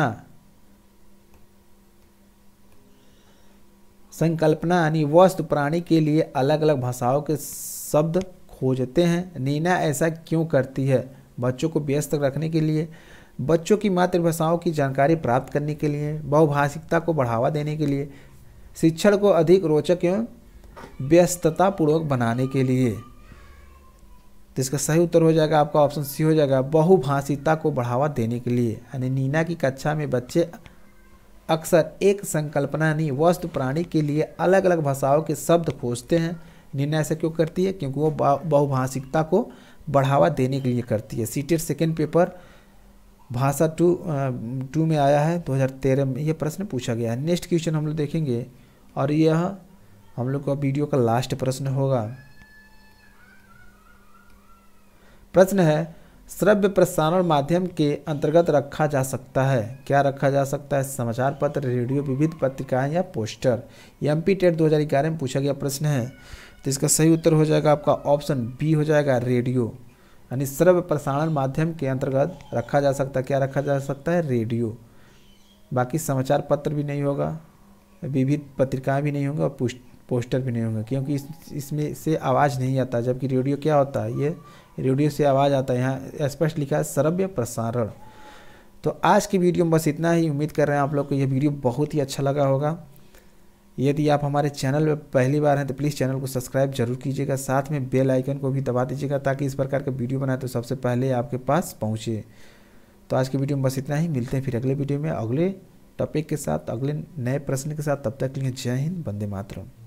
संकल्पना यानी वस्तु प्राणी के लिए अलग अलग भाषाओं के शब्द खोजते हैं नीना ऐसा क्यों करती है बच्चों को व्यस्त रखने के लिए बच्चों की मातृभाषाओं की जानकारी प्राप्त करने के लिए बहुभाषिकता को बढ़ावा देने के लिए शिक्षण को अधिक रोचक एवं व्यस्ततापूर्वक बनाने के लिए तो इसका सही उत्तर हो जाएगा आपका ऑप्शन सी हो जाएगा बहुभाषिता को बढ़ावा देने के लिए यानी नीना की कक्षा में बच्चे अक्सर एक संकल्पना नहीं वस्तु प्राणी के लिए अलग अलग भाषाओं के शब्द खोजते हैं नीना ऐसा क्यों करती है क्योंकि वो बहुभाषिकता को बढ़ावा देने के लिए करती है सीटेट सेकेंड पेपर भाषा टू टू में आया है 2013 में यह प्रश्न पूछा गया है नेक्स्ट क्वेश्चन हम लोग देखेंगे और यह हम लोग का वीडियो का लास्ट प्रश्न होगा प्रश्न है श्रव्य प्रसारण माध्यम के अंतर्गत रखा जा सकता है क्या रखा जा सकता है समाचार पत्र रेडियो विविध पत्रिकाएं या पोस्टर एम पी टेट दो में पूछा गया प्रश्न है तो इसका सही उत्तर हो जाएगा आपका ऑप्शन बी हो जाएगा रेडियो यानी श्रव्य प्रसारण माध्यम के अंतर्गत रखा जा सकता है क्या रखा जा सकता है रेडियो बाकी समाचार पत्र भी नहीं होगा विविध पत्रिकाएँ भी नहीं होंगी और पोस्टर भी नहीं होंगे क्योंकि इस इसमें से आवाज़ नहीं आता जबकि रेडियो क्या होता है ये रेडियो से आवाज़ आता है यहाँ स्पष्ट लिखा है श्रव्य प्रसारण तो आज की वीडियो में बस इतना ही उम्मीद कर रहे हैं आप लोग को यह वीडियो बहुत ही अच्छा लगा होगा यदि आप हमारे चैनल पर पहली बार हैं तो प्लीज़ चैनल को सब्सक्राइब जरूर कीजिएगा साथ में बेल आइकन को भी दबा दीजिएगा ताकि इस प्रकार का वीडियो बनाए तो सबसे पहले आपके पास पहुँचे तो आज की वीडियो में बस इतना ही मिलते हैं फिर अगले वीडियो में अगले टॉपिक के साथ अगले नए प्रश्न के साथ तब तक लिए जय हिंद बंदे मातरम